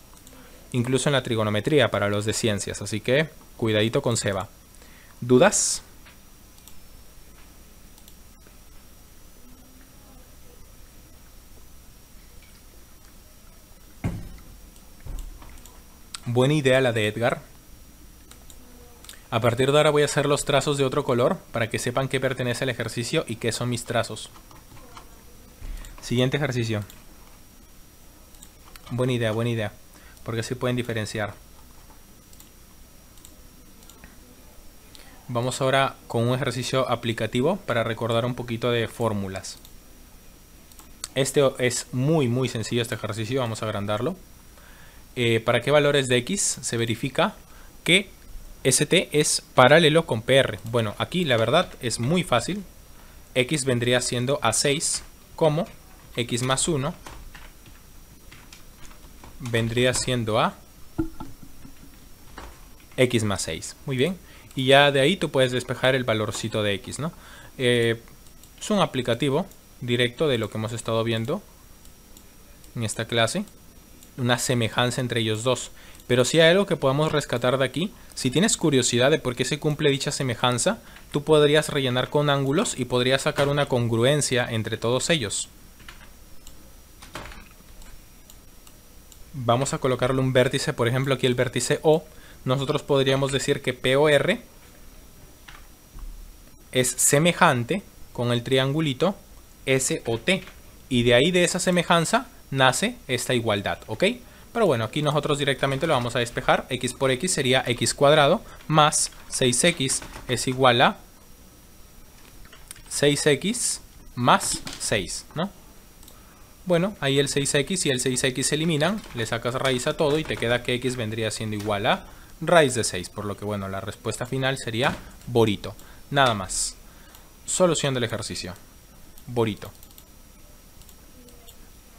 incluso en la trigonometría para los de ciencias, así que cuidadito con Seba. ¿Dudas? Buena idea la de Edgar. A partir de ahora voy a hacer los trazos de otro color para que sepan qué pertenece al ejercicio y qué son mis trazos. Siguiente ejercicio. Buena idea, buena idea. Porque así pueden diferenciar. Vamos ahora con un ejercicio aplicativo para recordar un poquito de fórmulas. Este es muy muy sencillo este ejercicio, vamos a agrandarlo. Eh, para qué valores de x se verifica que st es paralelo con pr. Bueno, aquí la verdad es muy fácil. x vendría siendo a6 como x más 1 vendría siendo a x más 6. Muy bien. Y ya de ahí tú puedes despejar el valorcito de x, ¿no? Eh, es un aplicativo directo de lo que hemos estado viendo en esta clase una semejanza entre ellos dos. Pero si hay algo que podamos rescatar de aquí, si tienes curiosidad de por qué se cumple dicha semejanza, tú podrías rellenar con ángulos y podrías sacar una congruencia entre todos ellos. Vamos a colocarle un vértice, por ejemplo aquí el vértice O. Nosotros podríamos decir que POR es semejante con el triangulito SOT. Y de ahí de esa semejanza nace esta igualdad, ¿ok? Pero bueno, aquí nosotros directamente lo vamos a despejar. X por X sería X cuadrado más 6X es igual a 6X más 6, ¿no? Bueno, ahí el 6X y el 6X se eliminan, le sacas raíz a todo y te queda que X vendría siendo igual a raíz de 6. Por lo que, bueno, la respuesta final sería borito. Nada más. Solución del ejercicio. Borito.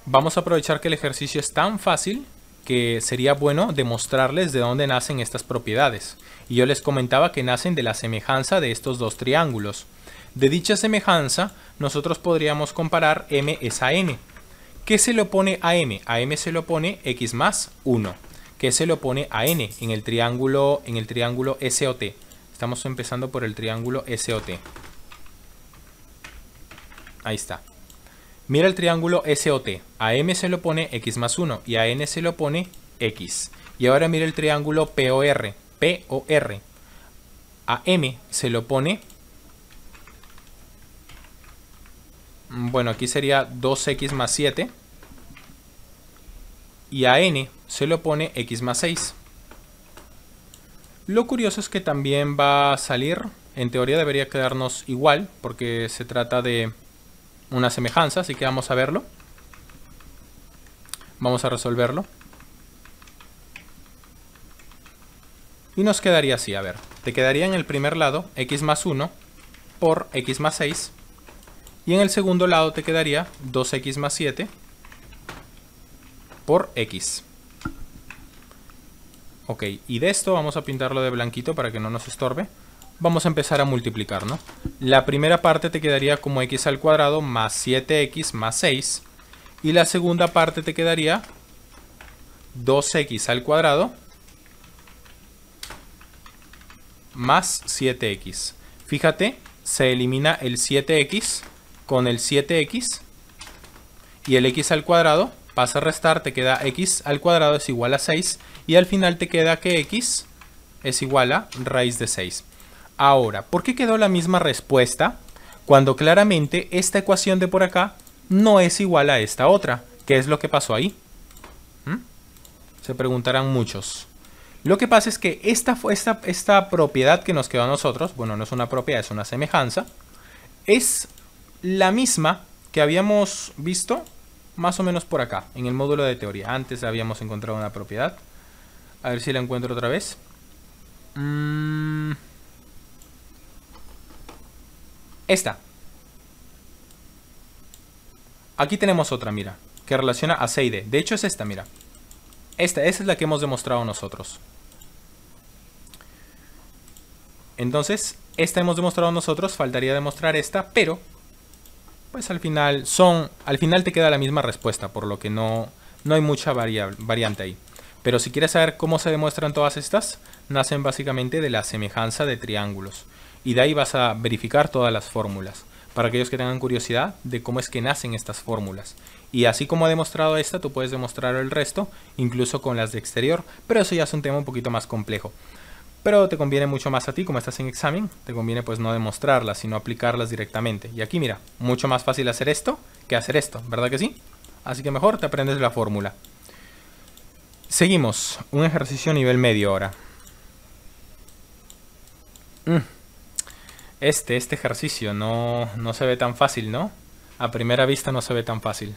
Vamos a aprovechar que el ejercicio es tan fácil que sería bueno demostrarles de dónde nacen estas propiedades. Y yo les comentaba que nacen de la semejanza de estos dos triángulos. De dicha semejanza, nosotros podríamos comparar m es a n. ¿Qué se lo pone a m? A m se lo pone x más 1. ¿Qué se lo pone a n en el triángulo, en el triángulo SOT? Estamos empezando por el triángulo SOT. Ahí está. Mira el triángulo SOT. A M se lo pone X más 1 y a N se lo pone X. Y ahora mira el triángulo POR. POR. A M se lo pone... Mm, bueno, aquí sería 2X más 7. Y a N se lo pone X más 6. Lo curioso es que también va a salir, en teoría debería quedarnos igual, porque se trata de una semejanza, así que vamos a verlo. Vamos a resolverlo. Y nos quedaría así, a ver. Te quedaría en el primer lado x más 1 por x más 6. Y en el segundo lado te quedaría 2x más 7 por x. Ok, y de esto vamos a pintarlo de blanquito para que no nos estorbe vamos a empezar a multiplicar, ¿no? La primera parte te quedaría como x al cuadrado más 7x más 6. Y la segunda parte te quedaría 2x al cuadrado más 7x. Fíjate, se elimina el 7x con el 7x y el x al cuadrado pasa a restar, te queda x al cuadrado es igual a 6 y al final te queda que x es igual a raíz de 6. Ahora, ¿por qué quedó la misma respuesta cuando claramente esta ecuación de por acá no es igual a esta otra? ¿Qué es lo que pasó ahí? ¿Mm? Se preguntarán muchos. Lo que pasa es que esta, esta propiedad que nos quedó a nosotros, bueno, no es una propiedad, es una semejanza, es la misma que habíamos visto más o menos por acá, en el módulo de teoría. Antes habíamos encontrado una propiedad. A ver si la encuentro otra vez. Mmm... Esta. Aquí tenemos otra, mira, que relaciona a 6D. De hecho es esta, mira. Esta, esa es la que hemos demostrado nosotros. Entonces, esta hemos demostrado nosotros, faltaría demostrar esta, pero pues al final son al final te queda la misma respuesta, por lo que no no hay mucha variante ahí. Pero si quieres saber cómo se demuestran todas estas, nacen básicamente de la semejanza de triángulos y de ahí vas a verificar todas las fórmulas para aquellos que tengan curiosidad de cómo es que nacen estas fórmulas. Y así como he demostrado esta, tú puedes demostrar el resto, incluso con las de exterior, pero eso ya es un tema un poquito más complejo. Pero te conviene mucho más a ti, como estás en examen, te conviene pues no demostrarlas, sino aplicarlas directamente. Y aquí mira, mucho más fácil hacer esto que hacer esto, ¿verdad que sí? Así que mejor te aprendes la fórmula. Seguimos, un ejercicio a nivel medio ahora. Mm este, este ejercicio no, no se ve tan fácil, ¿no? A primera vista no se ve tan fácil.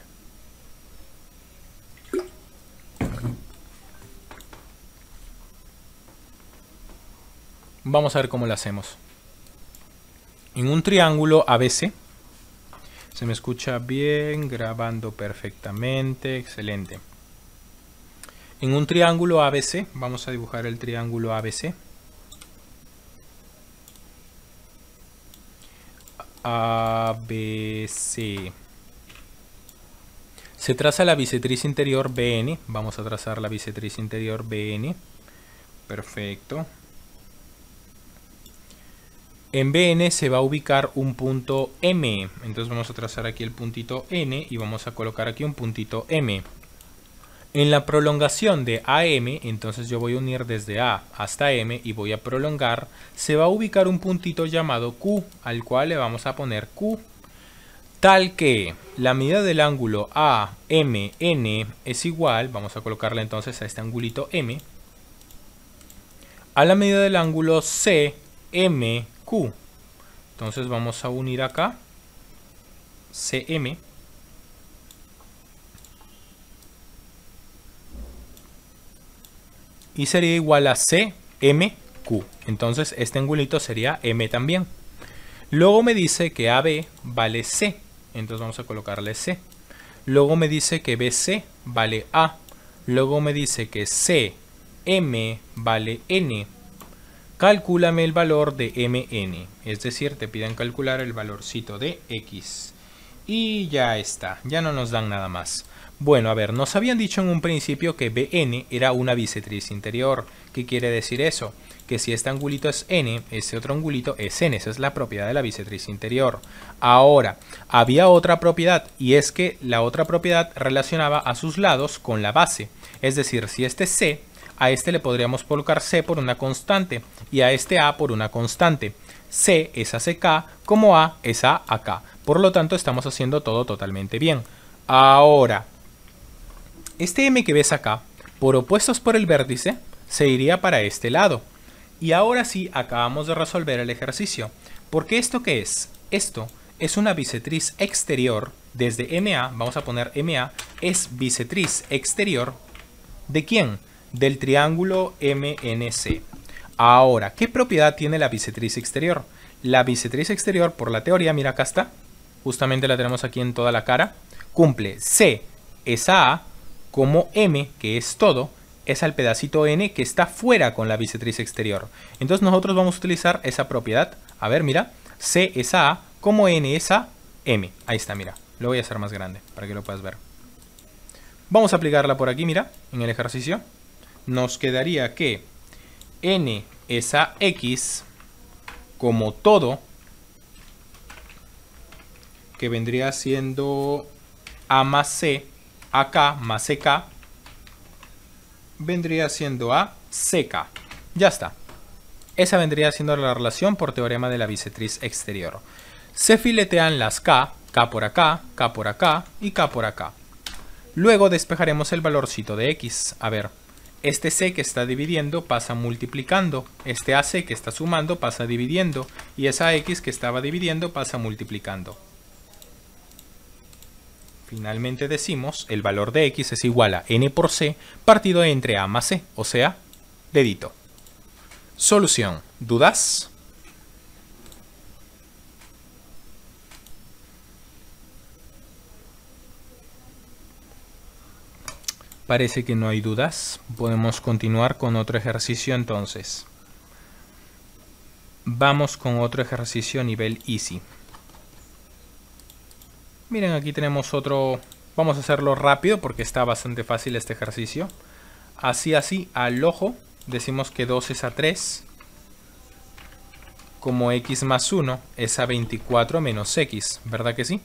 Vamos a ver cómo lo hacemos. En un triángulo ABC. Se me escucha bien, grabando perfectamente, excelente. En un triángulo ABC, vamos a dibujar el triángulo ABC. A, B, C. Se traza la bisectriz interior BN. Vamos a trazar la bisectriz interior BN. Perfecto. En BN se va a ubicar un punto M. Entonces vamos a trazar aquí el puntito N y vamos a colocar aquí un puntito M. En la prolongación de AM, entonces yo voy a unir desde A hasta M y voy a prolongar, se va a ubicar un puntito llamado Q, al cual le vamos a poner Q, tal que la medida del ángulo AMN es igual, vamos a colocarle entonces a este angulito M, a la medida del ángulo CMQ. Entonces vamos a unir acá CM y sería igual a CMQ. Entonces este angulito sería M también. Luego me dice que AB vale C. Entonces vamos a colocarle C. Luego me dice que BC vale A. Luego me dice que CM vale N. Calcúlame el valor de MN. Es decir, te piden calcular el valorcito de X. Y ya está. Ya no nos dan nada más. Bueno, a ver, nos habían dicho en un principio que BN era una bisectriz interior. ¿Qué quiere decir eso? Que si este angulito es N, ese otro angulito es N. Esa es la propiedad de la bisectriz interior. Ahora, había otra propiedad y es que la otra propiedad relacionaba a sus lados con la base. Es decir, si este C, a este le podríamos colocar C por una constante y a este A por una constante. C es ACK como A es A acá. Por lo tanto, estamos haciendo todo totalmente bien. Ahora, este m que ves acá, por opuestos por el vértice, se iría para este lado. Y ahora sí, acabamos de resolver el ejercicio. Porque esto qué es? Esto es una bisectriz exterior desde MA, vamos a poner MA, es bisectriz exterior ¿de quién? Del triángulo MNC. Ahora, ¿qué propiedad tiene la bisetriz exterior? La bisetriz exterior, por la teoría, mira acá está, justamente la tenemos aquí en toda la cara, cumple C es A como M, que es todo, es al pedacito N que está fuera con la bisectriz exterior. Entonces nosotros vamos a utilizar esa propiedad. A ver, mira, C es A, como N es A, M. Ahí está, mira. Lo voy a hacer más grande para que lo puedas ver. Vamos a aplicarla por aquí, mira, en el ejercicio. Nos quedaría que N es A X como todo, que vendría siendo A más C AK más CK vendría siendo a seca. Ya está. Esa vendría siendo la relación por teorema de la bisectriz exterior. Se filetean las K, K por acá, K por acá y K por acá. Luego despejaremos el valorcito de X. A ver, este C que está dividiendo pasa multiplicando, este AC que está sumando pasa dividiendo y esa X que estaba dividiendo pasa multiplicando. Finalmente decimos el valor de x es igual a n por c partido entre a más c, o sea, dedito. Solución. ¿Dudas? Parece que no hay dudas. Podemos continuar con otro ejercicio entonces. Vamos con otro ejercicio a nivel easy. Miren, aquí tenemos otro... Vamos a hacerlo rápido porque está bastante fácil este ejercicio. Así, así, al ojo, decimos que 2 es a 3. Como x más 1 es a 24 menos x, ¿verdad que sí?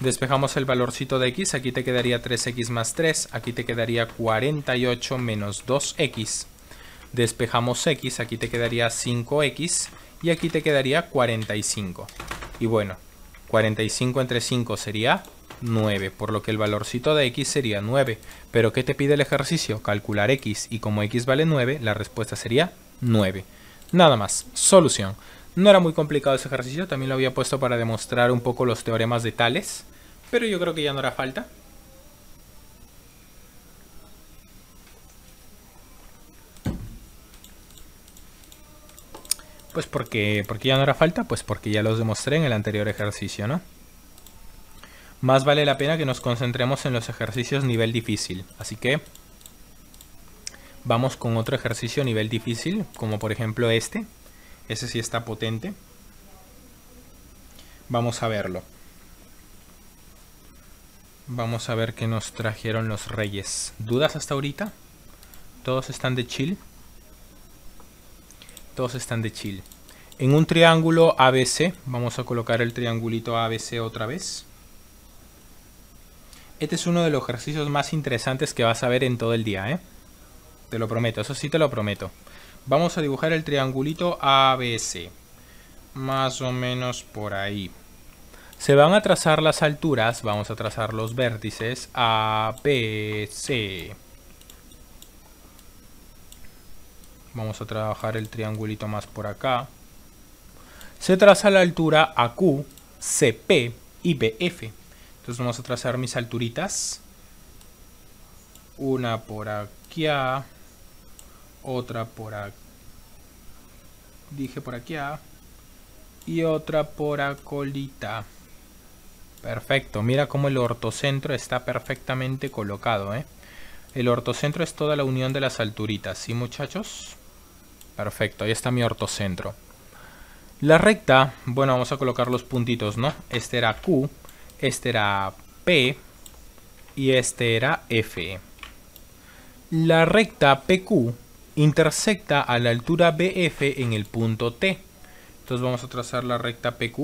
Despejamos el valorcito de x, aquí te quedaría 3x más 3, aquí te quedaría 48 menos 2x. Despejamos x, aquí te quedaría 5x y aquí te quedaría 45. Y bueno, 45 entre 5 sería 9, por lo que el valorcito de x sería 9. Pero ¿qué te pide el ejercicio? Calcular x y como x vale 9, la respuesta sería 9. Nada más, solución. No era muy complicado ese ejercicio, también lo había puesto para demostrar un poco los teoremas de Tales, pero yo creo que ya no hará falta. Pues porque, porque ya no hará falta, pues porque ya los demostré en el anterior ejercicio, ¿no? Más vale la pena que nos concentremos en los ejercicios nivel difícil. Así que vamos con otro ejercicio nivel difícil, como por ejemplo este. Ese sí está potente. Vamos a verlo. Vamos a ver qué nos trajeron los reyes. ¿Dudas hasta ahorita? ¿Todos están de chill? todos están de chill. En un triángulo ABC, vamos a colocar el triangulito ABC otra vez. Este es uno de los ejercicios más interesantes que vas a ver en todo el día, ¿eh? Te lo prometo, eso sí te lo prometo. Vamos a dibujar el triangulito ABC. Más o menos por ahí. Se van a trazar las alturas, vamos a trazar los vértices ABC. Vamos a trabajar el triangulito más por acá. Se traza la altura a AQ, CP y BF. Entonces vamos a trazar mis alturitas. Una por aquí. Otra por aquí. Dije por aquí. Y otra por acolita. Perfecto, mira cómo el ortocentro está perfectamente colocado, ¿eh? El ortocentro es toda la unión de las alturitas, ¿sí muchachos? Perfecto, ahí está mi ortocentro. La recta, bueno, vamos a colocar los puntitos, ¿no? Este era Q, este era P y este era F. La recta PQ intersecta a la altura BF en el punto T. Entonces vamos a trazar la recta PQ.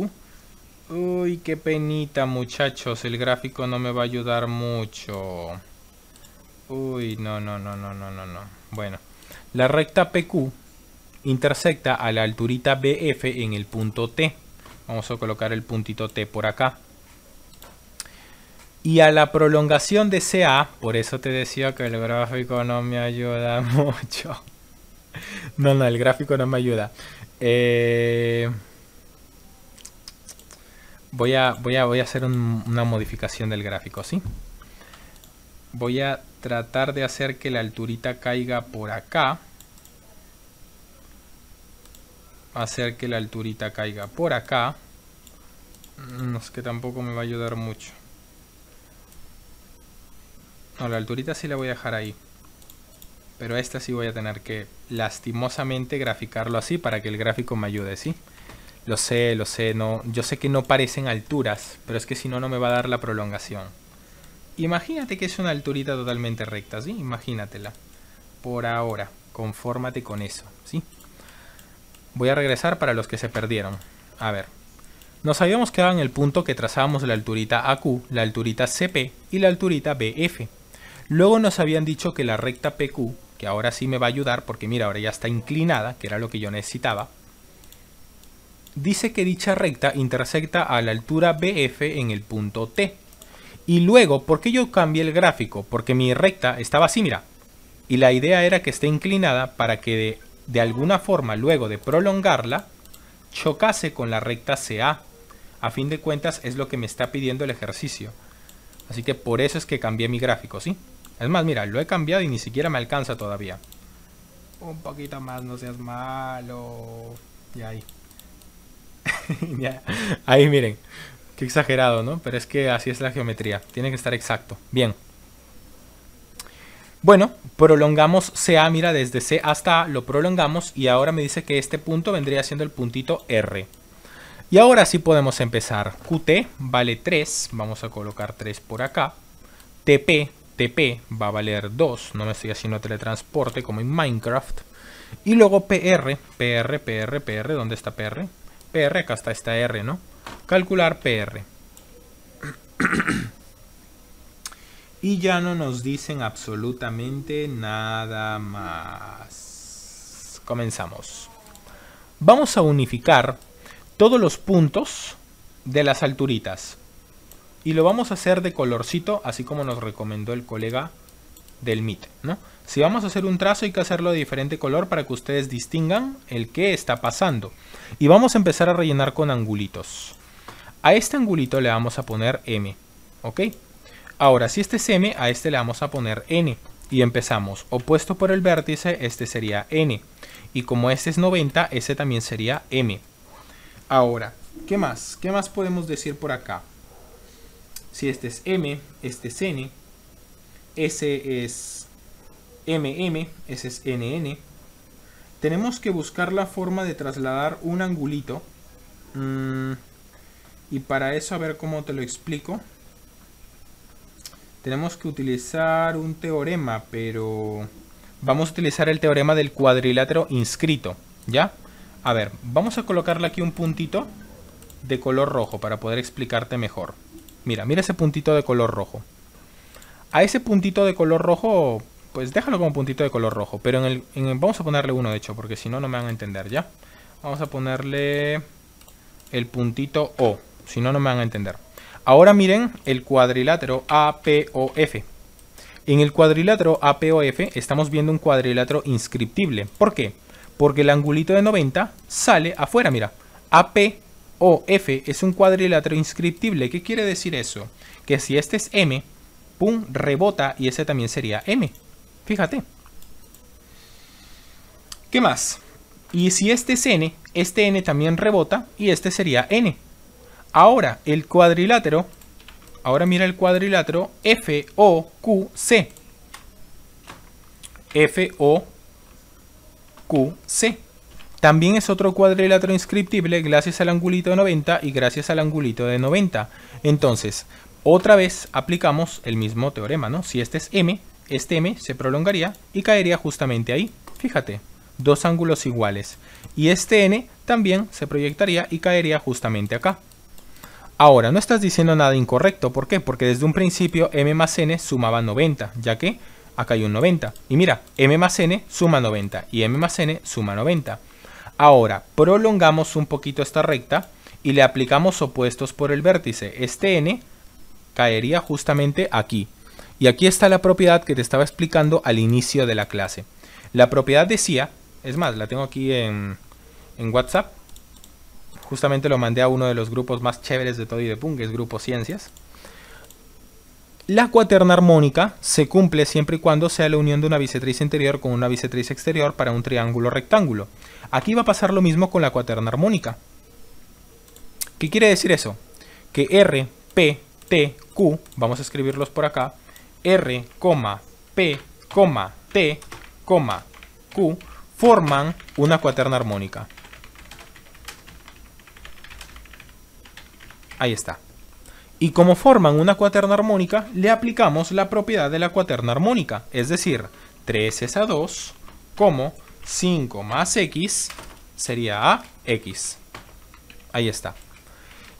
Uy, qué penita muchachos, el gráfico no me va a ayudar mucho. Uy, no, no, no, no, no, no, no. Bueno, la recta PQ intersecta a la alturita BF en el punto T. Vamos a colocar el puntito T por acá. Y a la prolongación de CA, por eso te decía que el gráfico no me ayuda mucho. No, no, el gráfico no me ayuda. Eh, voy, a, voy, a, voy a hacer una modificación del gráfico, ¿sí? Voy a tratar de hacer que la alturita caiga por acá hacer que la alturita caiga por acá. No es que tampoco me va a ayudar mucho. No, la alturita sí la voy a dejar ahí. Pero esta sí voy a tener que lastimosamente graficarlo así para que el gráfico me ayude, ¿sí? Lo sé, lo sé, no, yo sé que no parecen alturas, pero es que si no, no me va a dar la prolongación. Imagínate que es una alturita totalmente recta, ¿sí? Imagínatela. Por ahora, confórmate con eso, ¿sí? Voy a regresar para los que se perdieron. A ver. Nos habíamos quedado en el punto que trazábamos la alturita AQ, la alturita CP y la alturita BF. Luego nos habían dicho que la recta PQ, que ahora sí me va a ayudar porque mira, ahora ya está inclinada, que era lo que yo necesitaba, dice que dicha recta intersecta a la altura BF en el punto T. Y luego, ¿por qué yo cambié el gráfico? Porque mi recta estaba así, mira. Y la idea era que esté inclinada para que de de alguna forma luego de prolongarla, chocase con la recta CA. A fin de cuentas es lo que me está pidiendo el ejercicio. Así que por eso es que cambié mi gráfico, ¿sí? Es más, mira, lo he cambiado y ni siquiera me alcanza todavía. Un poquito más, no seas malo. Y ahí. Ahí miren. Qué exagerado, ¿no? Pero es que así es la geometría. Tiene que estar exacto. Bien. Bueno, prolongamos CA, mira, desde C hasta A lo prolongamos y ahora me dice que este punto vendría siendo el puntito R. Y ahora sí podemos empezar. QT vale 3, vamos a colocar 3 por acá. TP, TP va a valer 2, no me estoy haciendo teletransporte como en Minecraft. Y luego PR, PR, PR, PR, ¿dónde está PR? PR, acá está esta R, ¿no? Calcular PR. Y ya no nos dicen absolutamente nada más. Comenzamos. Vamos a unificar todos los puntos de las alturitas. Y lo vamos a hacer de colorcito, así como nos recomendó el colega del MIT. ¿no? Si vamos a hacer un trazo hay que hacerlo de diferente color para que ustedes distingan el que está pasando. Y vamos a empezar a rellenar con angulitos. A este angulito le vamos a poner M. ¿Ok? Ahora, si este es m, a este le vamos a poner n. Y empezamos, opuesto por el vértice, este sería n. Y como este es 90, ese también sería m. Ahora, ¿qué más? ¿Qué más podemos decir por acá? Si este es m, este es n, ese es mm, ese es nn. Tenemos que buscar la forma de trasladar un angulito. Mm, y para eso, a ver cómo te lo explico tenemos que utilizar un teorema, pero vamos a utilizar el teorema del cuadrilátero inscrito, ¿ya? A ver, vamos a colocarle aquí un puntito de color rojo para poder explicarte mejor. Mira, mira ese puntito de color rojo. A ese puntito de color rojo, pues déjalo como puntito de color rojo, pero en el, vamos a ponerle uno de hecho, porque si no, no me van a entender, ¿ya? Vamos a ponerle el puntito O, si no, no me van a entender. Ahora miren el cuadrilátero APOF. En el cuadrilátero APOF estamos viendo un cuadrilátero inscriptible. ¿Por qué? Porque el angulito de 90 sale afuera, mira. APOF es un cuadrilátero inscriptible. ¿Qué quiere decir eso? Que si este es M, pum, rebota y ese también sería M. Fíjate. ¿Qué más? Y si este es N, este N también rebota y este sería N. Ahora el cuadrilátero, ahora mira el cuadrilátero FOQC, FOQC, También es otro cuadrilátero inscriptible gracias al angulito de 90 y gracias al angulito de 90. Entonces, otra vez aplicamos el mismo teorema, ¿no? Si este es M, este M se prolongaría y caería justamente ahí. Fíjate, dos ángulos iguales. Y este N también se proyectaría y caería justamente acá. Ahora, no estás diciendo nada incorrecto, ¿por qué? Porque desde un principio m más n sumaba 90, ya que acá hay un 90. Y mira, m más n suma 90 y m más n suma 90. Ahora, prolongamos un poquito esta recta y le aplicamos opuestos por el vértice. Este n caería justamente aquí. Y aquí está la propiedad que te estaba explicando al inicio de la clase. La propiedad decía, es más, la tengo aquí en, WhatsApp, justamente lo mandé a uno de los grupos más chéveres de todo y de que es Grupo Ciencias. La cuaterna armónica se cumple siempre y cuando sea la unión de una bisectriz interior con una bisectriz exterior para un triángulo rectángulo. Aquí va a pasar lo mismo con la cuaterna armónica. ¿Qué quiere decir eso? Que R, P, T, Q, vamos a escribirlos por acá, R, P, T, Q forman una cuaterna armónica. Ahí está. Y como forman una cuaterna armónica, le aplicamos la propiedad de la cuaterna armónica, es decir, 3 es a 2, como 5 más x sería a x. Ahí está.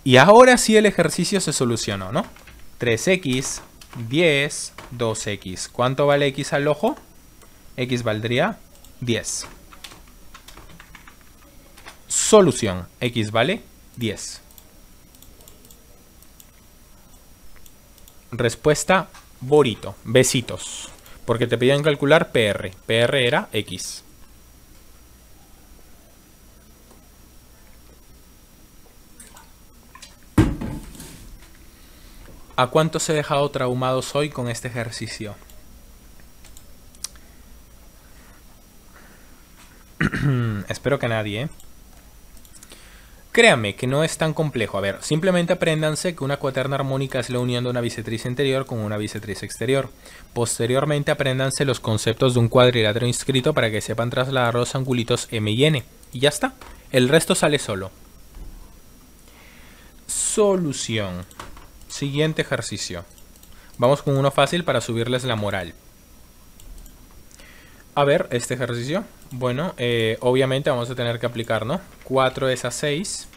Y ahora sí el ejercicio se solucionó, ¿no? 3x, 10, 2x. ¿Cuánto vale x al ojo? x valdría 10. Solución. x vale 10. Respuesta, Borito. Besitos. Porque te pedían calcular PR. PR era X. ¿A cuántos he dejado traumados hoy con este ejercicio? Espero que nadie, ¿eh? Créanme que no es tan complejo. A ver, simplemente apréndanse que una cuaterna armónica es la unión de una bisectriz interior con una bisectriz exterior. Posteriormente apréndanse los conceptos de un cuadrilátero inscrito para que sepan trasladar los angulitos M y N. Y ya está. El resto sale solo. Solución. Siguiente ejercicio. Vamos con uno fácil para subirles la moral. A ver, este ejercicio. Bueno, eh, obviamente vamos a tener que aplicar, ¿no? 4 es a 6.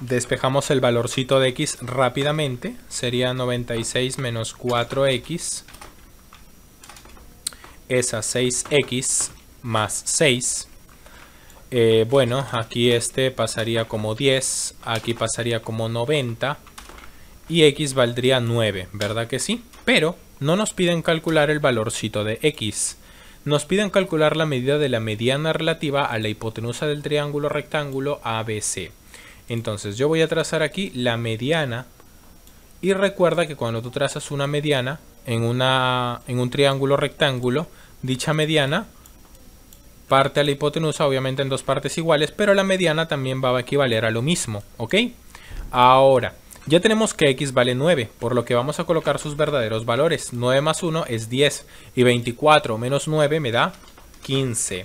Despejamos el valorcito de x rápidamente. Sería 96 menos 4x. Es a 6x más 6. Eh, bueno, aquí este pasaría como 10. Aquí pasaría como 90 y x valdría 9, ¿verdad que sí? Pero no nos piden calcular el valorcito de x. Nos piden calcular la medida de la mediana relativa a la hipotenusa del triángulo rectángulo ABC. Entonces yo voy a trazar aquí la mediana y recuerda que cuando tú trazas una mediana en, una, en un triángulo rectángulo, dicha mediana parte a la hipotenusa, obviamente en dos partes iguales, pero la mediana también va a equivaler a lo mismo, ¿ok? Ahora, ya tenemos que x vale 9, por lo que vamos a colocar sus verdaderos valores. 9 más 1 es 10 y 24 menos 9 me da 15.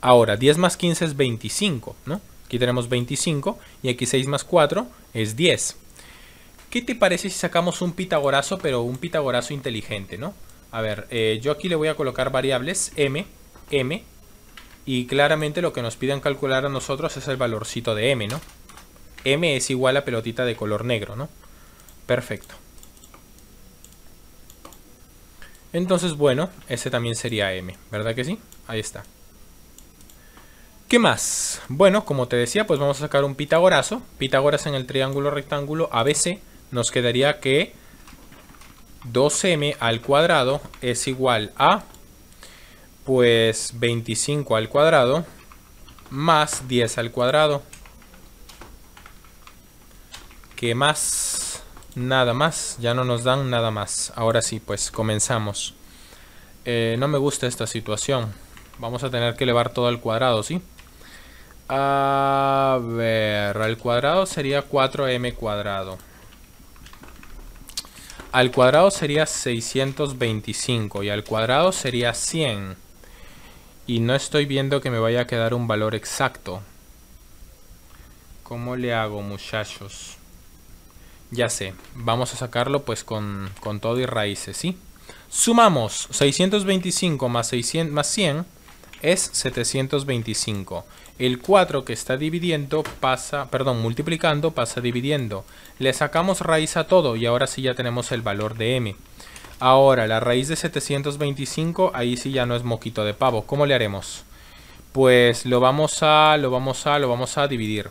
Ahora, 10 más 15 es 25, ¿no? Aquí tenemos 25 y aquí 6 más 4 es 10. ¿Qué te parece si sacamos un pitagorazo, pero un pitagorazo inteligente, ¿no? A ver, eh, yo aquí le voy a colocar variables m, m, y claramente lo que nos piden calcular a nosotros es el valorcito de m, ¿no? M es igual a pelotita de color negro, ¿no? Perfecto. Entonces, bueno, ese también sería M, ¿verdad que sí? Ahí está. ¿Qué más? Bueno, como te decía, pues vamos a sacar un pitagorazo. Pitágoras en el triángulo rectángulo ABC. Nos quedaría que 2m al cuadrado es igual a, pues, 25 al cuadrado más 10 al cuadrado que más, nada más, ya no nos dan nada más. Ahora sí, pues comenzamos. Eh, no me gusta esta situación. Vamos a tener que elevar todo al cuadrado, ¿sí? A ver, al cuadrado sería 4m cuadrado. Al cuadrado sería 625 y al cuadrado sería 100. Y no estoy viendo que me vaya a quedar un valor exacto. ¿Cómo le hago, muchachos? Ya sé, vamos a sacarlo pues con, todo y raíces, ¿sí? Sumamos 625 más, 600, más 100 es 725. El 4 que está dividiendo pasa, perdón, multiplicando pasa dividiendo. Le sacamos raíz a todo y ahora sí ya tenemos el valor de m. Ahora, la raíz de 725, ahí sí ya no es moquito de pavo. ¿Cómo le haremos? Pues lo vamos a, lo vamos a, lo vamos a dividir.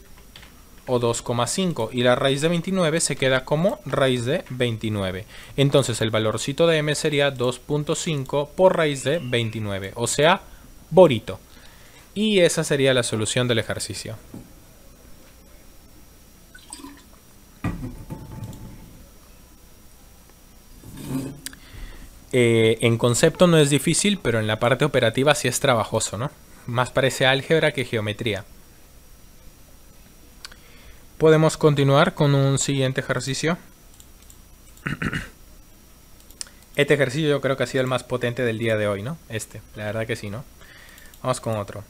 o 2,5 y la raíz de 29 se queda como raíz de 29. Entonces el valorcito de m sería 2.5 por raíz de 29, o sea, borito. Y esa sería la solución del ejercicio. Eh, en concepto no es difícil, pero en la parte operativa sí es trabajoso, ¿no? Más parece álgebra que geometría. Podemos continuar con un siguiente ejercicio. Este ejercicio yo creo que ha sido el más potente del día de hoy, ¿no? Este, la verdad que sí, ¿no? Vamos con otro.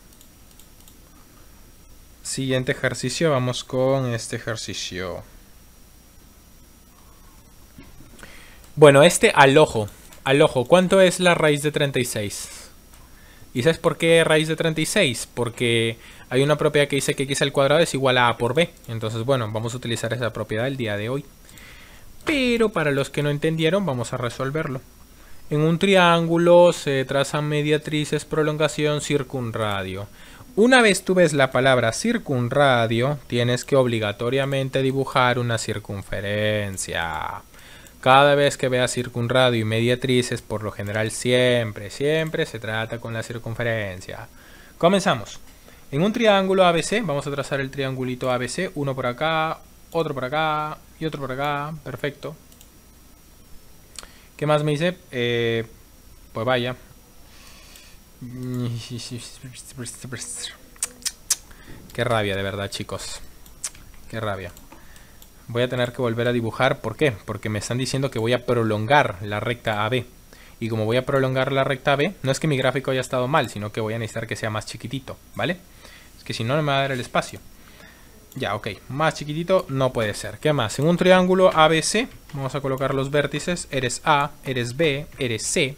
Siguiente ejercicio, vamos con este ejercicio. Bueno, este al ojo. Al ojo, ¿cuánto es la raíz de 36? ¿Y sabes por qué raíz de 36? Porque hay una propiedad que dice que x al cuadrado es igual a a por b. Entonces, bueno, vamos a utilizar esa propiedad el día de hoy. Pero para los que no entendieron, vamos a resolverlo. En un triángulo se trazan mediatrices, prolongación, circunradio. Una vez tú ves la palabra circunradio, tienes que obligatoriamente dibujar una circunferencia. Cada vez que veas circunradio y mediatrices, por lo general siempre, siempre se trata con la circunferencia. Comenzamos. En un triángulo ABC, vamos a trazar el triangulito ABC, uno por acá, otro por acá y otro por acá, perfecto. ¿Qué más me dice? Eh, pues vaya. Qué rabia, de verdad, chicos. Qué rabia. Voy a tener que volver a dibujar. ¿Por qué? Porque me están diciendo que voy a prolongar la recta AB. Y como voy a prolongar la recta AB, no es que mi gráfico haya estado mal, sino que voy a necesitar que sea más chiquitito, ¿vale? que si no, no me va a dar el espacio. Ya, ok. Más chiquitito no puede ser. ¿Qué más? En un triángulo ABC, vamos a colocar los vértices. Eres A, eres B, eres C.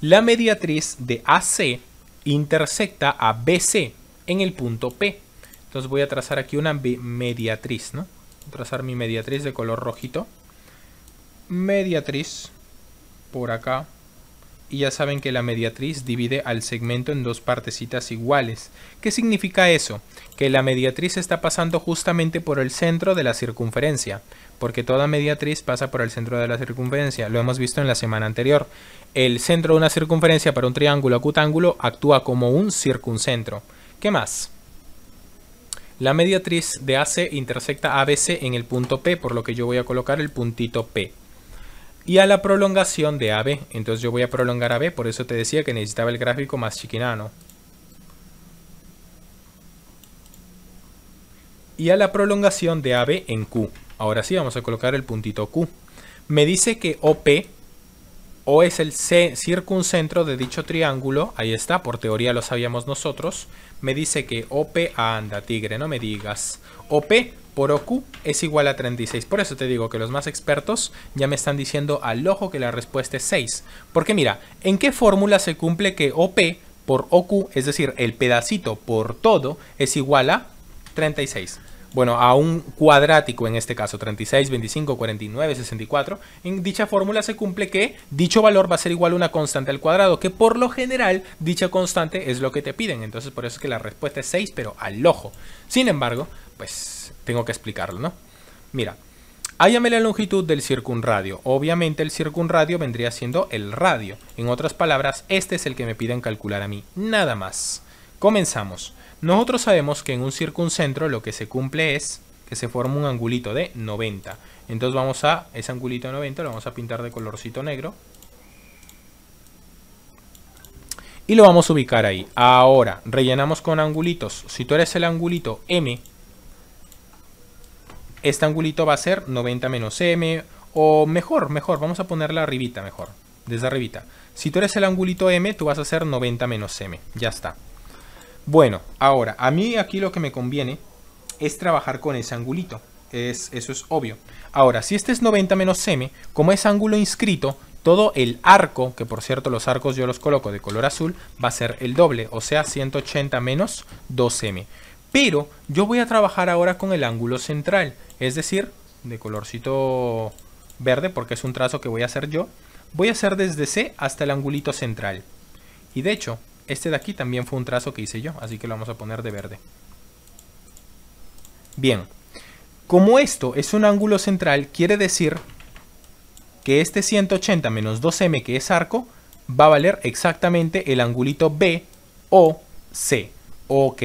La mediatriz de AC intersecta a BC en el punto P. Entonces voy a trazar aquí una mediatriz, ¿no? Voy a trazar mi mediatriz de color rojito. Mediatriz por acá y ya saben que la mediatriz divide al segmento en dos partecitas iguales. ¿Qué significa eso? Que la mediatriz está pasando justamente por el centro de la circunferencia, porque toda mediatriz pasa por el centro de la circunferencia, lo hemos visto en la semana anterior. El centro de una circunferencia para un triángulo acutángulo cutángulo actúa como un circuncentro. ¿Qué más? La mediatriz de AC intersecta ABC en el punto P, por lo que yo voy a colocar el puntito P y a la prolongación de AB. Entonces yo voy a prolongar AB, por eso te decía que necesitaba el gráfico más chiquinano. Y a la prolongación de AB en Q. Ahora sí, vamos a colocar el puntito Q. Me dice que OP, O es el C, circuncentro de dicho triángulo, ahí está, por teoría lo sabíamos nosotros. Me dice que OP anda, tigre, no me digas. OP por OQ es igual a 36. Por eso te digo que los más expertos ya me están diciendo al ojo que la respuesta es 6. Porque mira, ¿en qué fórmula se cumple que OP por OQ, es decir, el pedacito por todo, es igual a 36? Bueno, a un cuadrático en este caso, 36, 25, 49, 64. En dicha fórmula se cumple que dicho valor va a ser igual a una constante al cuadrado, que por lo general dicha constante es lo que te piden. Entonces por eso es que la respuesta es 6, pero al ojo. Sin embargo, pues tengo que explicarlo, ¿no? Mira, hállame la longitud del circunradio. Obviamente el circunradio vendría siendo el radio. En otras palabras, este es el que me piden calcular a mí, nada más. Comenzamos. Nosotros sabemos que en un circuncentro lo que se cumple es que se forma un angulito de 90. Entonces vamos a ese angulito de 90, lo vamos a pintar de colorcito negro. Y lo vamos a ubicar ahí. Ahora, rellenamos con angulitos. Si tú eres el angulito M, este angulito va a ser 90 menos m, o mejor, mejor, vamos a ponerla arribita mejor, desde arribita. Si tú eres el angulito m, tú vas a ser 90 menos m, ya está. Bueno, ahora, a mí aquí lo que me conviene es trabajar con ese angulito, es, eso es obvio. Ahora, si este es 90 menos m, como es ángulo inscrito, todo el arco, que por cierto los arcos yo los coloco de color azul, va a ser el doble, o sea 180 menos 2m. Pero yo voy a trabajar ahora con el ángulo central, es decir, de colorcito verde porque es un trazo que voy a hacer yo. Voy a hacer desde C hasta el angulito central. Y de hecho, este de aquí también fue un trazo que hice yo, así que lo vamos a poner de verde. Bien, como esto es un ángulo central, quiere decir que este 180 menos 2m que es arco va a valer exactamente el angulito B o C. Ok,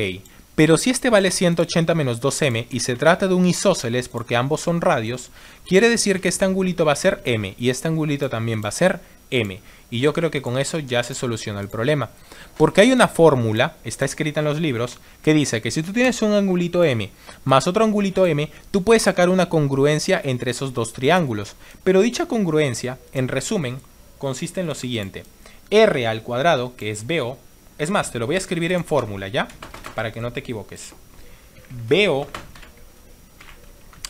pero si este vale 180 menos 2m y se trata de un isósceles porque ambos son radios, quiere decir que este angulito va a ser m y este angulito también va a ser m. Y yo creo que con eso ya se soluciona el problema. Porque hay una fórmula, está escrita en los libros, que dice que si tú tienes un angulito m más otro angulito m, tú puedes sacar una congruencia entre esos dos triángulos. Pero dicha congruencia, en resumen, consiste en lo siguiente. r al cuadrado, que es BO, es más, te lo voy a escribir en fórmula, ¿ya? para que no te equivoques. BO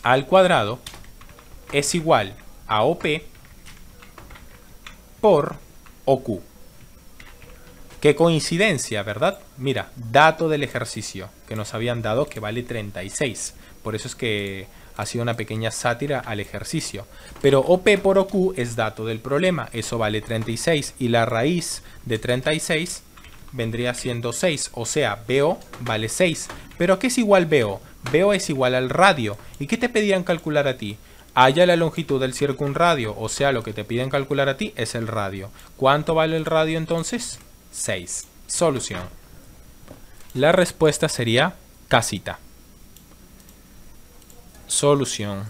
al cuadrado es igual a OP por OQ. Qué coincidencia, ¿verdad? Mira, dato del ejercicio que nos habían dado que vale 36. Por eso es que ha sido una pequeña sátira al ejercicio. Pero OP por OQ es dato del problema, eso vale 36 y la raíz de 36 vendría siendo 6, o sea, BO vale 6. ¿Pero qué es igual BO? BO es igual al radio. ¿Y qué te pedían calcular a ti? Haya la longitud del circunradio, o sea, lo que te piden calcular a ti es el radio. ¿Cuánto vale el radio entonces? 6. Solución. La respuesta sería casita. Solución.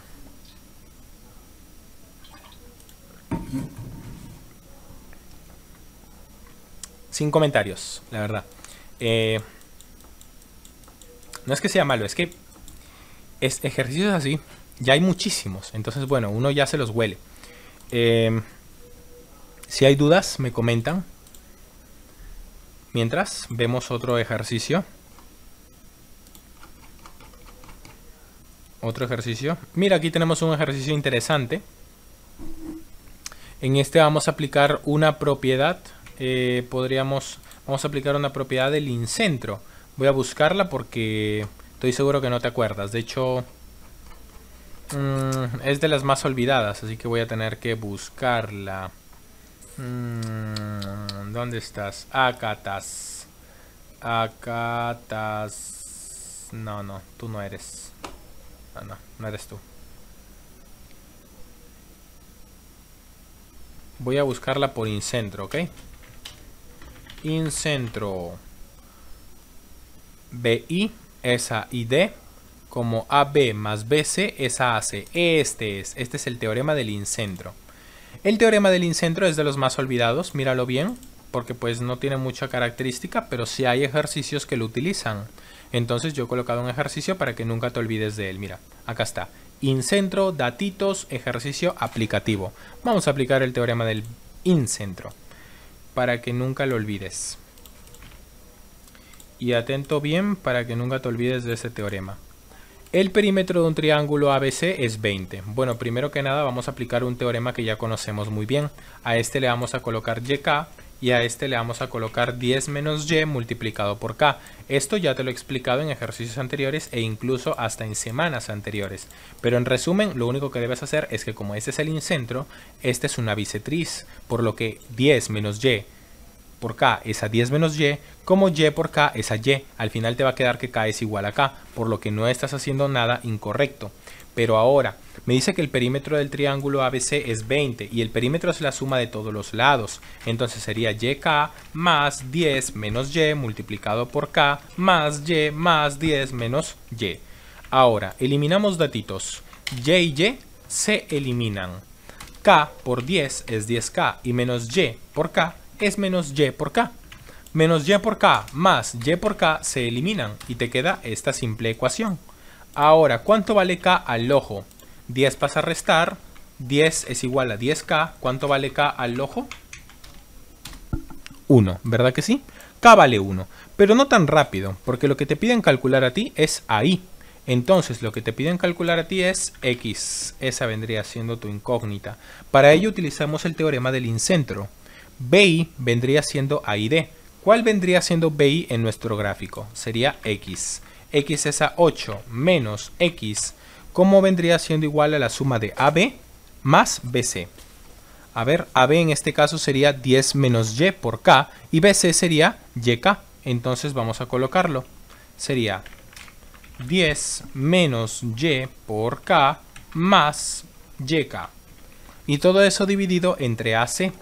sin comentarios, la verdad. Eh, no es que sea malo, es que es ejercicios así ya hay muchísimos. Entonces, bueno, uno ya se los huele. Eh, si hay dudas, me comentan. Mientras, vemos otro ejercicio. Otro ejercicio. Mira, aquí tenemos un ejercicio interesante. En este vamos a aplicar una propiedad eh, podríamos, vamos a aplicar una propiedad del incentro. Voy a buscarla porque estoy seguro que no te acuerdas. De hecho, mm, es de las más olvidadas, así que voy a tener que buscarla. Mm, ¿Dónde estás? Acatas. Acatas. No, no, tú no eres. No, no, no eres tú. Voy a buscarla por incentro, ¿ok? Incentro. BI esa ID como AB más BC es AC. Este es, este es el teorema del incentro. El teorema del incentro es de los más olvidados, míralo bien, porque pues no tiene mucha característica, pero sí hay ejercicios que lo utilizan. Entonces yo he colocado un ejercicio para que nunca te olvides de él. Mira, acá está. Incentro, datitos, ejercicio aplicativo. Vamos a aplicar el teorema del incentro para que nunca lo olvides. Y atento bien para que nunca te olvides de ese teorema. El perímetro de un triángulo ABC es 20. Bueno, primero que nada vamos a aplicar un teorema que ya conocemos muy bien. A este le vamos a colocar YK y a este le vamos a colocar 10 menos y multiplicado por k. Esto ya te lo he explicado en ejercicios anteriores e incluso hasta en semanas anteriores. Pero en resumen, lo único que debes hacer es que como este es el incentro, esta es una bicetriz, por lo que 10 menos y por k es a 10 menos y, como y por k es a y. Al final te va a quedar que k es igual a k, por lo que no estás haciendo nada incorrecto. Pero ahora, me dice que el perímetro del triángulo ABC es 20 y el perímetro es la suma de todos los lados. Entonces sería YK más 10 menos Y multiplicado por K más Y más 10 menos Y. Ahora, eliminamos datitos. Y y Y se eliminan. K por 10 es 10K y menos Y por K es menos Y por K. Menos Y por K más Y por K se eliminan y te queda esta simple ecuación. Ahora, ¿cuánto vale K al ojo? 10 pasa a restar, 10 es igual a 10K. ¿Cuánto vale K al ojo? 1, ¿verdad que sí? K vale 1, pero no tan rápido, porque lo que te piden calcular a ti es ahí. Entonces lo que te piden calcular a ti es X, esa vendría siendo tu incógnita. Para ello utilizamos el teorema del incentro. BI vendría siendo AID. ¿Cuál vendría siendo BI en nuestro gráfico? Sería X x es a 8 menos x, cómo vendría siendo igual a la suma de AB más BC. A ver, AB en este caso sería 10 menos y por k y BC sería yk. Entonces vamos a colocarlo. Sería 10 menos y por k más yk. Y todo eso dividido entre AC.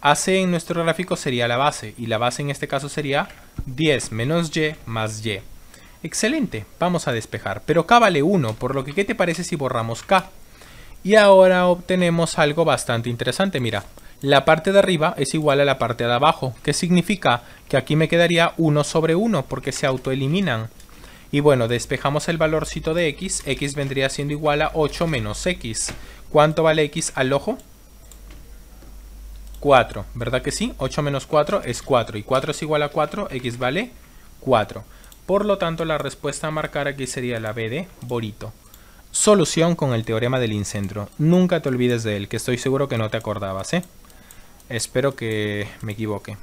AC en nuestro gráfico sería la base y la base en este caso sería 10 menos y más y. Excelente, vamos a despejar. Pero K vale 1, por lo que ¿qué te parece si borramos K? Y ahora obtenemos algo bastante interesante, mira. La parte de arriba es igual a la parte de abajo, que significa que aquí me quedaría 1 sobre 1 porque se autoeliminan. Y bueno, despejamos el valorcito de x, x vendría siendo igual a 8 menos x. ¿Cuánto vale x al ojo? 4, ¿verdad que sí? 8 menos 4 es 4 y 4 es igual a 4, x vale 4. Por lo tanto, la respuesta a marcar aquí sería la B de borito. Solución con el teorema del incentro. Nunca te olvides de él, que estoy seguro que no te acordabas, ¿eh? Espero que me equivoque.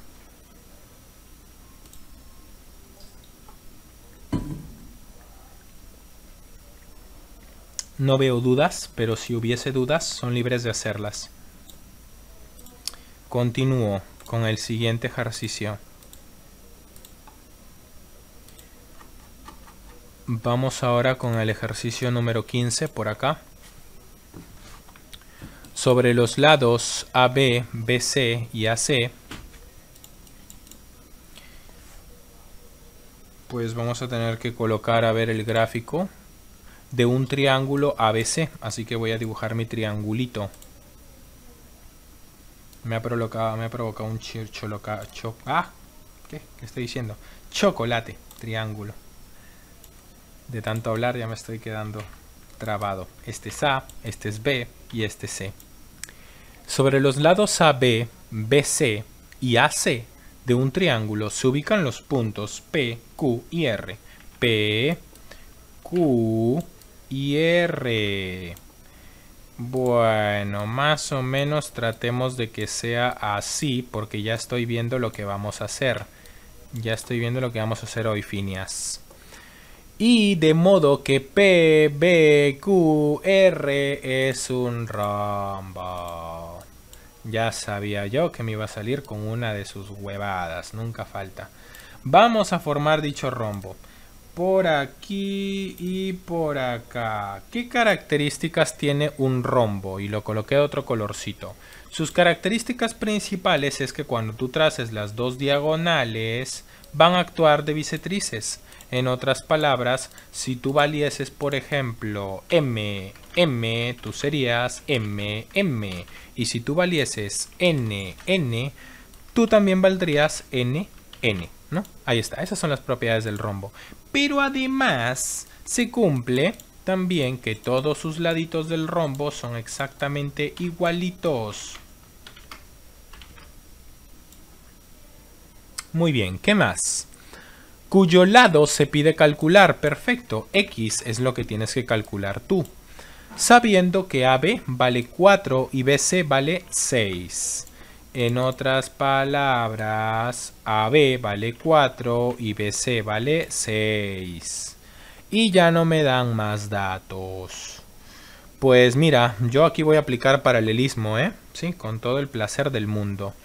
No veo dudas, pero si hubiese dudas, son libres de hacerlas. Continúo con el siguiente ejercicio. Vamos ahora con el ejercicio número 15 por acá. Sobre los lados AB, BC y AC, pues vamos a tener que colocar a ver el gráfico de un triángulo ABC. Así que voy a dibujar mi triangulito. Me ha provocado, un chircholoca... ah, ¿qué? ¿Qué estoy diciendo? Chocolate, triángulo. De tanto hablar ya me estoy quedando trabado. Este es A, este es B y este es C. Sobre los lados AB, BC y AC de un triángulo se ubican los puntos P, Q y R. P, Q y R. Bueno, más o menos tratemos de que sea así porque ya estoy viendo lo que vamos a hacer. Ya estoy viendo lo que vamos a hacer hoy, Finias y de modo que PBQR es un rombo. Ya sabía yo que me iba a salir con una de sus huevadas, nunca falta. Vamos a formar dicho rombo. Por aquí y por acá. ¿Qué características tiene un rombo? Y lo coloqué de otro colorcito. Sus características principales es que cuando tú traces las dos diagonales van a actuar de bisectrices en otras palabras, si tú valieses, por ejemplo, m, m, tú serías m, m. Y si tú valieses n, n, tú también valdrías n, n. ¿No? Ahí está, esas son las propiedades del rombo. Pero además se cumple también que todos sus laditos del rombo son exactamente igualitos. Muy bien, ¿qué más? cuyo lado se pide calcular. Perfecto, x es lo que tienes que calcular tú. Sabiendo que AB vale 4 y BC vale 6. En otras palabras, AB vale 4 y BC vale 6. Y ya no me dan más datos. Pues mira, yo aquí voy a aplicar paralelismo, ¿eh? Sí, con todo el placer del mundo.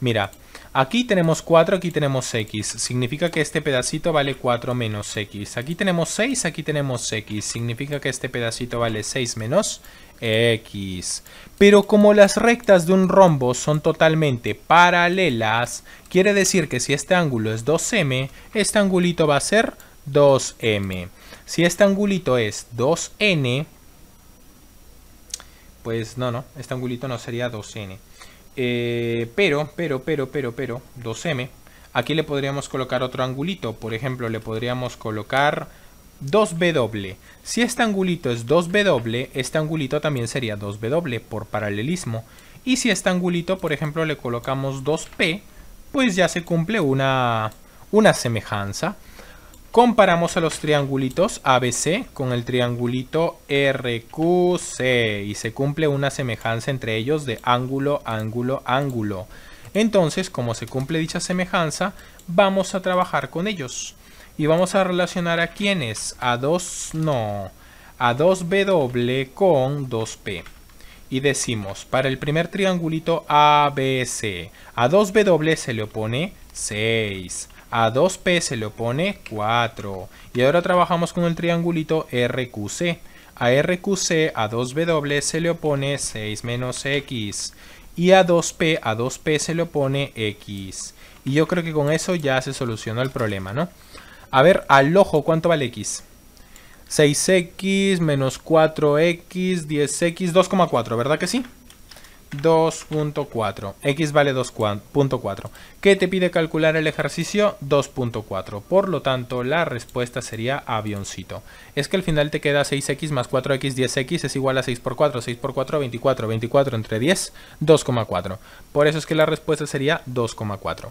Mira, Aquí tenemos 4, aquí tenemos x. Significa que este pedacito vale 4 menos x. Aquí tenemos 6, aquí tenemos x. Significa que este pedacito vale 6 menos x. Pero como las rectas de un rombo son totalmente paralelas, quiere decir que si este ángulo es 2m, este angulito va a ser 2m. Si este angulito es 2n, pues no, no, este angulito no sería 2n. Eh, pero, pero, pero, pero, pero, 2M. Aquí le podríamos colocar otro angulito. Por ejemplo, le podríamos colocar 2 b Si este angulito es 2W, este angulito también sería 2W por paralelismo. Y si este angulito, por ejemplo, le colocamos 2P, pues ya se cumple una, una semejanza. Comparamos a los triangulitos ABC con el triangulito RQC y se cumple una semejanza entre ellos de ángulo, ángulo, ángulo. Entonces, como se cumple dicha semejanza, vamos a trabajar con ellos. Y vamos a relacionar a quiénes, a 2, no, a 2B con 2P. Y decimos, para el primer triangulito ABC, a 2B se le opone 6. A 2P se le opone 4. Y ahora trabajamos con el triangulito RQC. A RQC a 2W se le opone 6 menos X. Y a 2P a 2P se le opone X. Y yo creo que con eso ya se solucionó el problema, ¿no? A ver, al ojo, ¿cuánto vale X? 6X menos 4X, 10X, 2,4, ¿verdad que sí? 2.4. X vale 2.4. ¿Qué te pide calcular el ejercicio? 2.4. Por lo tanto, la respuesta sería avioncito. Es que al final te queda 6X más 4X, 10X es igual a 6 por 4. 6 por 4, 24. 24 entre 10, 2,4. Por eso es que la respuesta sería 2,4.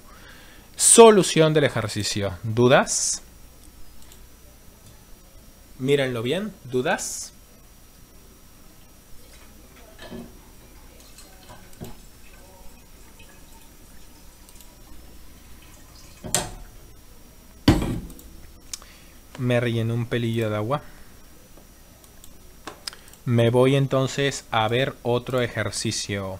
Solución del ejercicio. ¿Dudas? Mírenlo bien. ¿Dudas? Me rellenó un pelillo de agua. Me voy entonces a ver otro ejercicio.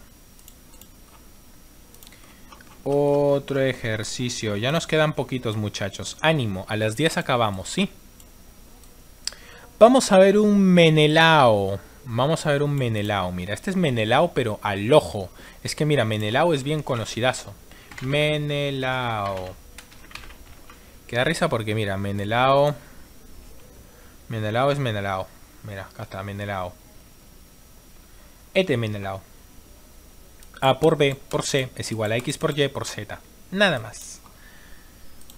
Otro ejercicio. Ya nos quedan poquitos muchachos. Ánimo, a las 10 acabamos, ¿sí? Vamos a ver un Menelao. Vamos a ver un Menelao. Mira, este es Menelao pero al ojo. Es que mira, Menelao es bien conocidazo. Menelao. Queda risa porque, mira, Menelao. Menelao es Menelao. Mira, acá está, Menelao. Este Menelao. A por B por C es igual a X por Y por Z. Nada más.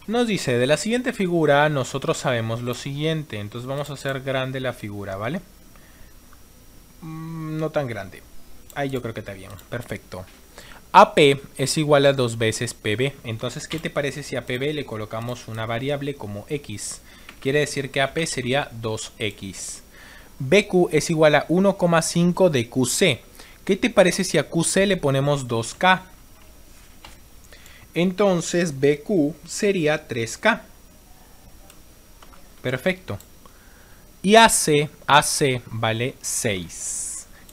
Nos dice, de la siguiente figura nosotros sabemos lo siguiente. Entonces vamos a hacer grande la figura, ¿vale? Mm, no tan grande. Ahí yo creo que está bien. Perfecto. AP es igual a dos veces PB. Entonces, ¿qué te parece si a PB le colocamos una variable como X? Quiere decir que AP sería 2X. BQ es igual a 1,5 de QC. ¿Qué te parece si a QC le ponemos 2K? Entonces BQ sería 3K. Perfecto. Y AC, AC vale 6.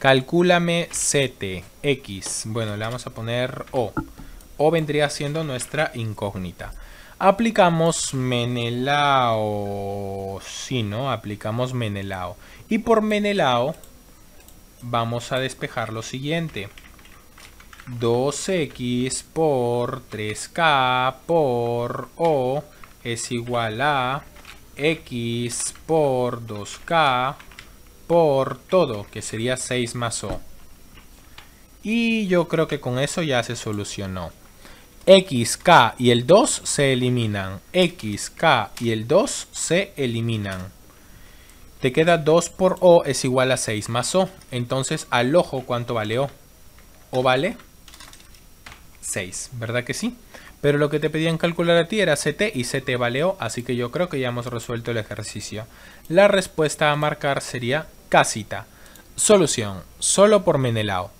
Calcúlame 7 X. Bueno, le vamos a poner O. O vendría siendo nuestra incógnita. Aplicamos Menelao. Sí, ¿no? Aplicamos Menelao. Y por Menelao vamos a despejar lo siguiente. 2x por 3k por O es igual a x por 2k por todo, que sería 6 más O. Y yo creo que con eso ya se solucionó. X, K y el 2 se eliminan. X, K y el 2 se eliminan. Te queda 2 por O es igual a 6 más O. Entonces, al ojo, ¿cuánto vale O? O vale 6, ¿verdad que sí? Pero lo que te pedían calcular a ti era CT y CT vale O, así que yo creo que ya hemos resuelto el ejercicio. La respuesta a marcar sería Casita. Solución, solo por Menelao.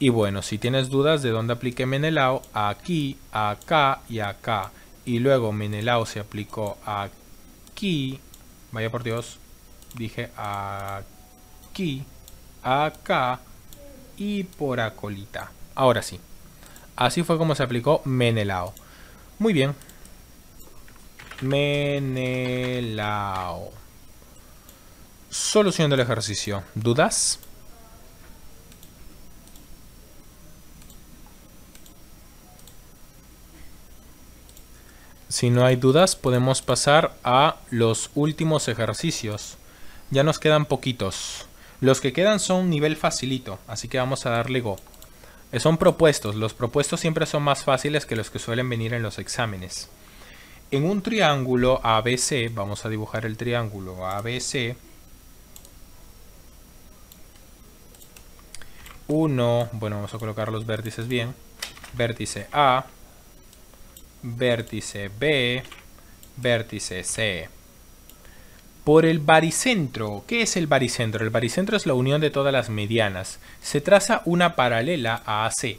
Y bueno, si tienes dudas de dónde apliqué Menelao, aquí, acá y acá. Y luego Menelao se aplicó aquí. Vaya por Dios, dije aquí, acá y por acolita. Ahora sí. Así fue como se aplicó Menelao. Muy bien. Menelao solución del ejercicio. ¿Dudas? Si no hay dudas, podemos pasar a los últimos ejercicios. Ya nos quedan poquitos. Los que quedan son nivel facilito, así que vamos a darle go. Eh, son propuestos. Los propuestos siempre son más fáciles que los que suelen venir en los exámenes. En un triángulo ABC, vamos a dibujar el triángulo ABC, 1, bueno, vamos a colocar los vértices bien, vértice A, vértice B, vértice C. Por el baricentro. ¿Qué es el baricentro? El baricentro es la unión de todas las medianas. Se traza una paralela a C.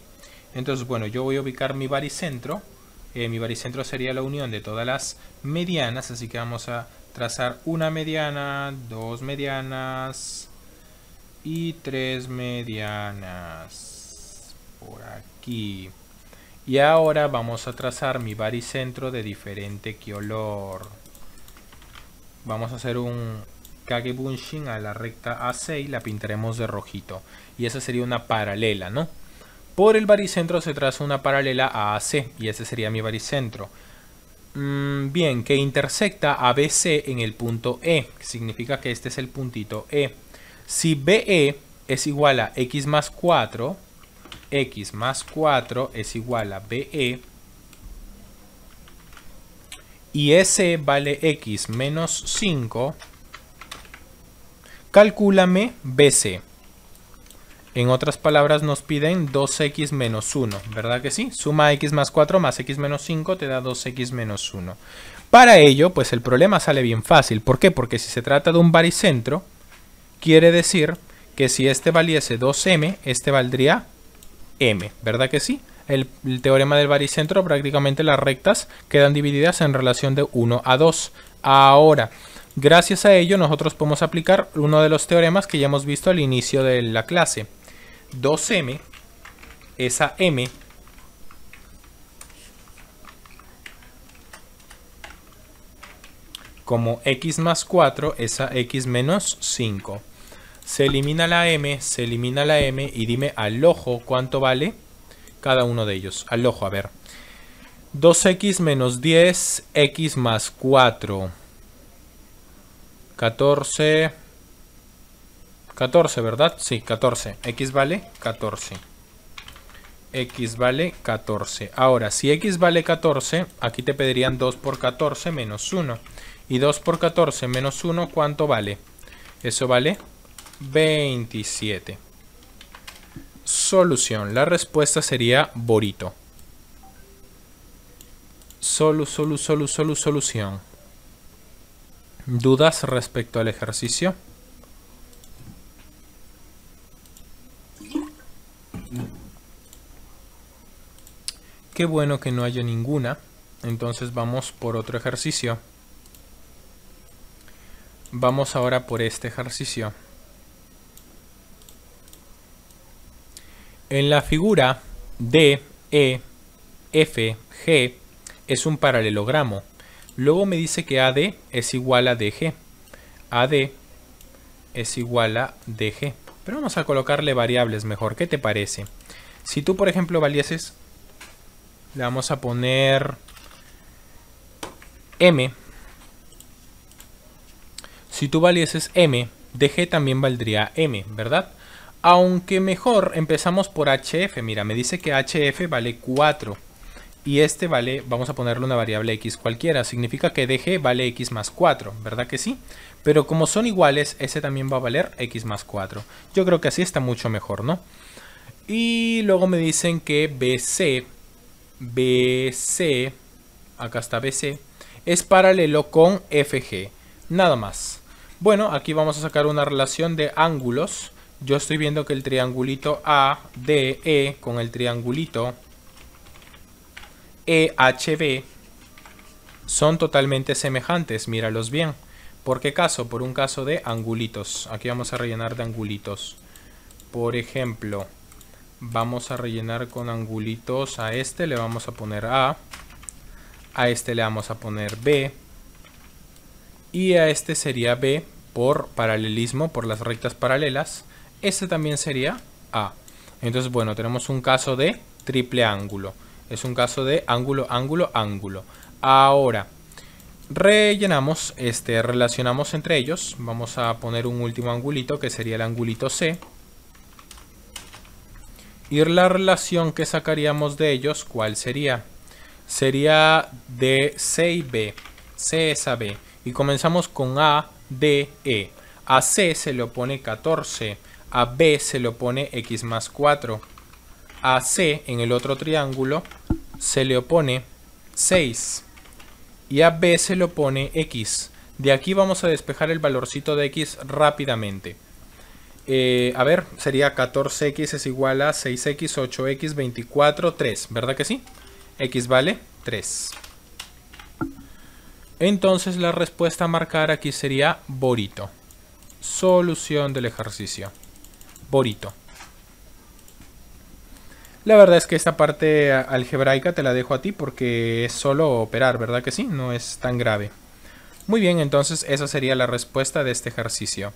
Entonces, bueno, yo voy a ubicar mi baricentro. Eh, mi baricentro sería la unión de todas las medianas, así que vamos a trazar una mediana, dos medianas, y tres medianas por aquí y ahora vamos a trazar mi baricentro de diferente color. vamos a hacer un kagebunshin a la recta AC y la pintaremos de rojito y esa sería una paralela ¿no? por el baricentro se traza una paralela a AC y ese sería mi baricentro mm, bien, que intersecta ABC en el punto E significa que este es el puntito E si BE es igual a X más 4, X más 4 es igual a BE, y S vale X menos 5, calcúlame BC. En otras palabras nos piden 2x menos 1, ¿verdad que sí? Suma x más 4 más x menos 5 te da 2x menos 1. Para ello, pues el problema sale bien fácil. ¿Por qué? Porque si se trata de un baricentro, quiere decir que si este valiese 2m, este valdría m, ¿verdad que sí? El, teorema del baricentro, prácticamente las rectas quedan divididas en relación de 1 a 2. Ahora, gracias a ello nosotros podemos aplicar uno de los teoremas que ya hemos visto al inicio de la clase. 2m, esa m como x más 4 es a x menos 5. Se elimina la m, se elimina la m y dime al ojo cuánto vale cada uno de ellos. Al ojo, a ver. 2x menos 10, x más 4. 14. 14, ¿verdad? Sí, 14. X vale 14. X vale 14. Ahora, si X vale 14, aquí te pedirían 2 por 14 menos 1 y 2 por 14 menos 1, ¿cuánto vale? Eso vale 27. Solución. La respuesta sería borito. Solu, solu, solu, solu, solución. ¿Dudas respecto al ejercicio? Qué bueno que no haya ninguna. Entonces vamos por otro ejercicio. Vamos ahora por este ejercicio. En la figura D, E, F, G es un paralelogramo. Luego me dice que AD es igual a DG. AD es igual a DG. Pero vamos a colocarle variables mejor. ¿Qué te parece? Si tú, por ejemplo, valieses... Le vamos a poner... M si tú valieses m, dg también valdría m, ¿verdad? Aunque mejor empezamos por hf. Mira, me dice que hf vale 4. Y este vale, vamos a ponerle una variable x cualquiera. Significa que dg vale x más 4, ¿verdad que sí? Pero como son iguales, ese también va a valer x más 4. Yo creo que así está mucho mejor, ¿no? Y luego me dicen que bc, bc, acá está bc, es paralelo con fg. Nada más. Bueno, aquí vamos a sacar una relación de ángulos. Yo estoy viendo que el triangulito ADE con el triangulito EHB son totalmente semejantes, míralos bien. ¿Por qué caso? Por un caso de angulitos. Aquí vamos a rellenar de angulitos. Por ejemplo, vamos a rellenar con angulitos a este, le vamos a poner A. A este le vamos a poner B y a este sería B por paralelismo, por las rectas paralelas. Este también sería A. Entonces, bueno, tenemos un caso de triple ángulo. Es un caso de ángulo, ángulo, ángulo. Ahora, rellenamos, este, relacionamos entre ellos. Vamos a poner un último angulito que sería el angulito C. Y la relación que sacaríamos de ellos, ¿cuál sería? Sería de C y B. C es a B. Y comenzamos con A, D, E. A C se le opone 14, a B se le opone X más 4, a C en el otro triángulo se le opone 6 y a B se le opone X. De aquí vamos a despejar el valorcito de X rápidamente. Eh, a ver, sería 14X es igual a 6X, 8X, 24, 3, ¿verdad que sí? X vale 3. Entonces la respuesta a marcar aquí sería borito. Solución del ejercicio. Borito. La verdad es que esta parte algebraica te la dejo a ti porque es solo operar, ¿verdad que sí? No es tan grave. Muy bien, entonces esa sería la respuesta de este ejercicio.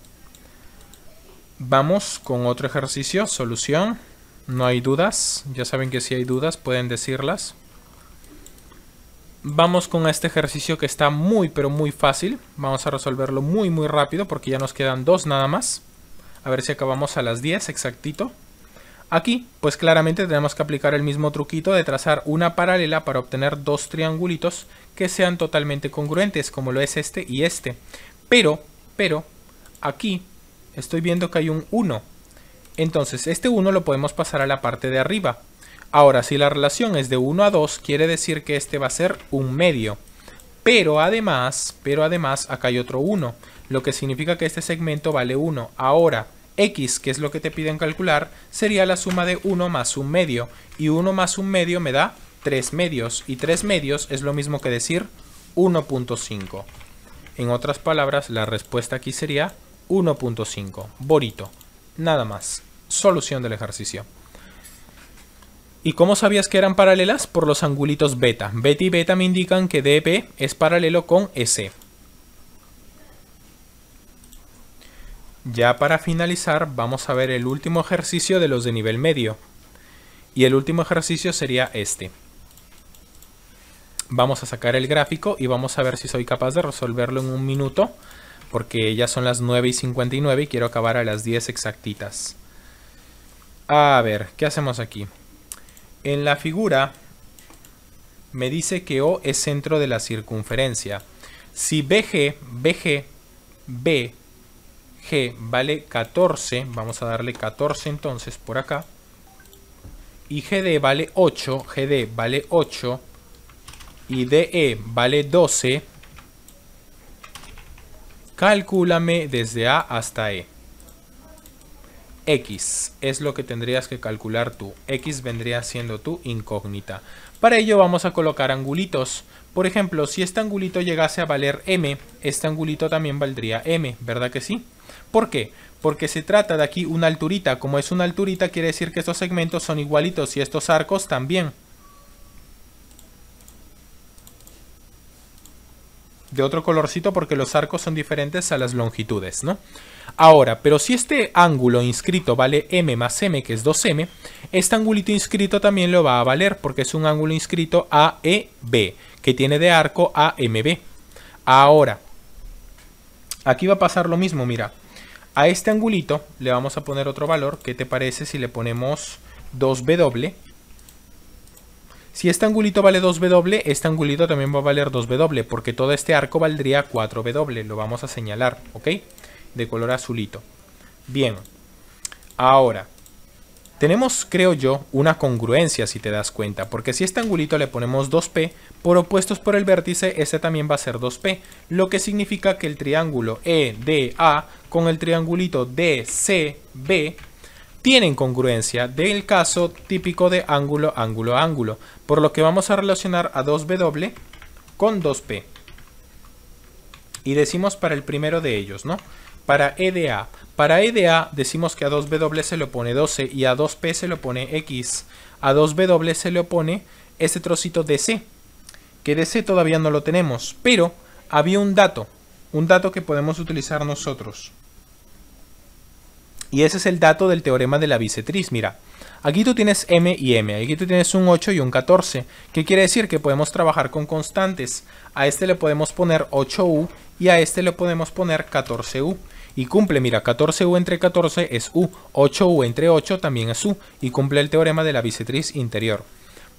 Vamos con otro ejercicio, solución. No hay dudas, ya saben que si hay dudas pueden decirlas vamos con este ejercicio que está muy pero muy fácil. Vamos a resolverlo muy muy rápido porque ya nos quedan dos nada más. A ver si acabamos a las 10 exactito. Aquí, pues claramente tenemos que aplicar el mismo truquito de trazar una paralela para obtener dos triangulitos que sean totalmente congruentes, como lo es este y este. Pero, pero, aquí estoy viendo que hay un 1. Entonces, este 1 lo podemos pasar a la parte de arriba. Ahora, si la relación es de 1 a 2, quiere decir que este va a ser un medio. Pero además, pero además, acá hay otro 1, lo que significa que este segmento vale 1. Ahora, x, que es lo que te piden calcular, sería la suma de 1 más un medio. Y 1 más un medio me da 3 medios. Y 3 medios es lo mismo que decir 1.5. En otras palabras, la respuesta aquí sería 1.5. Borito. Nada más. Solución del ejercicio. ¿Y cómo sabías que eran paralelas? Por los angulitos beta. Beta y beta me indican que DP es paralelo con S. E ya para finalizar vamos a ver el último ejercicio de los de nivel medio. Y el último ejercicio sería este. Vamos a sacar el gráfico y vamos a ver si soy capaz de resolverlo en un minuto. Porque ya son las 9 y 59 y quiero acabar a las 10 exactitas. A ver, ¿qué hacemos aquí? En la figura me dice que O es centro de la circunferencia. Si BG, BG, B, G vale 14, vamos a darle 14 entonces por acá. Y GD vale 8, GD vale 8. Y DE vale 12. cálculame desde A hasta E. X es lo que tendrías que calcular tú. X vendría siendo tu incógnita. Para ello vamos a colocar angulitos. Por ejemplo, si este angulito llegase a valer m, este angulito también valdría m, ¿verdad que sí? ¿Por qué? Porque se trata de aquí una alturita. Como es una alturita, quiere decir que estos segmentos son igualitos y estos arcos también. De otro colorcito porque los arcos son diferentes a las longitudes, ¿no? Ahora, pero si este ángulo inscrito vale m más m, que es 2m, este angulito inscrito también lo va a valer porque es un ángulo inscrito a AEB, que tiene de arco AMB. Ahora, aquí va a pasar lo mismo, mira. A este angulito le vamos a poner otro valor. ¿Qué te parece si le ponemos 2 w Si este angulito vale 2W, este angulito también va a valer 2W, porque todo este arco valdría 4W, lo vamos a señalar, ¿ok? de color azulito. Bien, ahora, tenemos, creo yo, una congruencia si te das cuenta, porque si este angulito le ponemos 2p, por opuestos por el vértice, ese también va a ser 2p, lo que significa que el triángulo EDA con el triangulito DCB tienen congruencia del caso típico de ángulo, ángulo, ángulo, por lo que vamos a relacionar a 2W con 2p. Y decimos para el primero de ellos, ¿no? Para EDA, para EDA decimos que a 2 w se le pone 12 y a 2P se le pone X. A 2 w se le pone ...este trocito de C, que de C todavía no lo tenemos, pero había un dato, un dato que podemos utilizar nosotros. Y ese es el dato del teorema de la bicetriz... mira. Aquí tú tienes m y m, aquí tú tienes un 8 y un 14, ...¿qué quiere decir que podemos trabajar con constantes. A este le podemos poner 8u y a este le podemos poner 14U. Y cumple, mira, 14U entre 14 es U, 8U entre 8 también es U, y cumple el teorema de la bisectriz interior.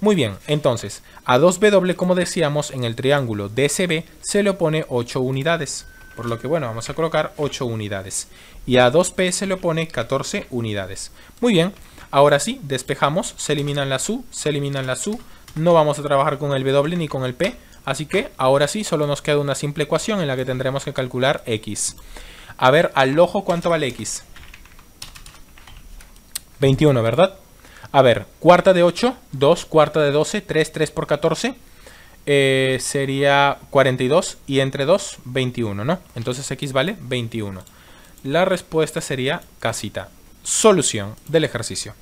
Muy bien, entonces, a 2W, como decíamos, en el triángulo DCB se le pone 8 unidades. Por lo que, bueno, vamos a colocar 8 unidades. Y a 2P se le pone 14 unidades. Muy bien, ahora sí, despejamos, se eliminan las U, se eliminan las U. No vamos a trabajar con el W ni con el P, Así que ahora sí, solo nos queda una simple ecuación en la que tendremos que calcular x. A ver, al ojo, ¿cuánto vale x? 21, ¿verdad? A ver, cuarta de 8, 2, cuarta de 12, 3, 3 por 14 eh, sería 42 y entre 2, 21, ¿no? Entonces x vale 21. La respuesta sería casita. Solución del ejercicio.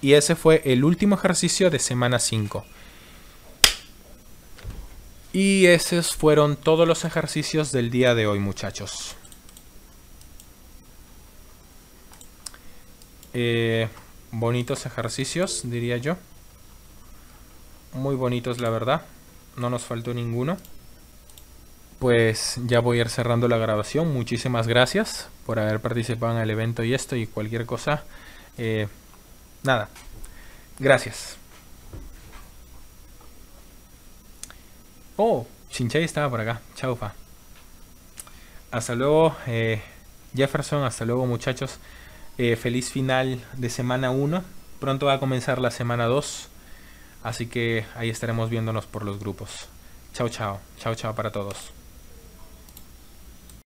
Y ese fue el último ejercicio de semana 5. Y esos fueron todos los ejercicios del día de hoy, muchachos. Eh, bonitos ejercicios, diría yo. Muy bonitos, la verdad. No nos faltó ninguno. Pues ya voy a ir cerrando la grabación. Muchísimas gracias por haber participado en el evento y esto y cualquier cosa. Eh, nada. Gracias. Oh, Shinchei estaba por acá. pa. Hasta luego, eh, Jefferson. Hasta luego, muchachos. Eh, feliz final de semana 1. Pronto va a comenzar la semana 2. Así que ahí estaremos viéndonos por los grupos. Chao, chao. Chao, chao para todos.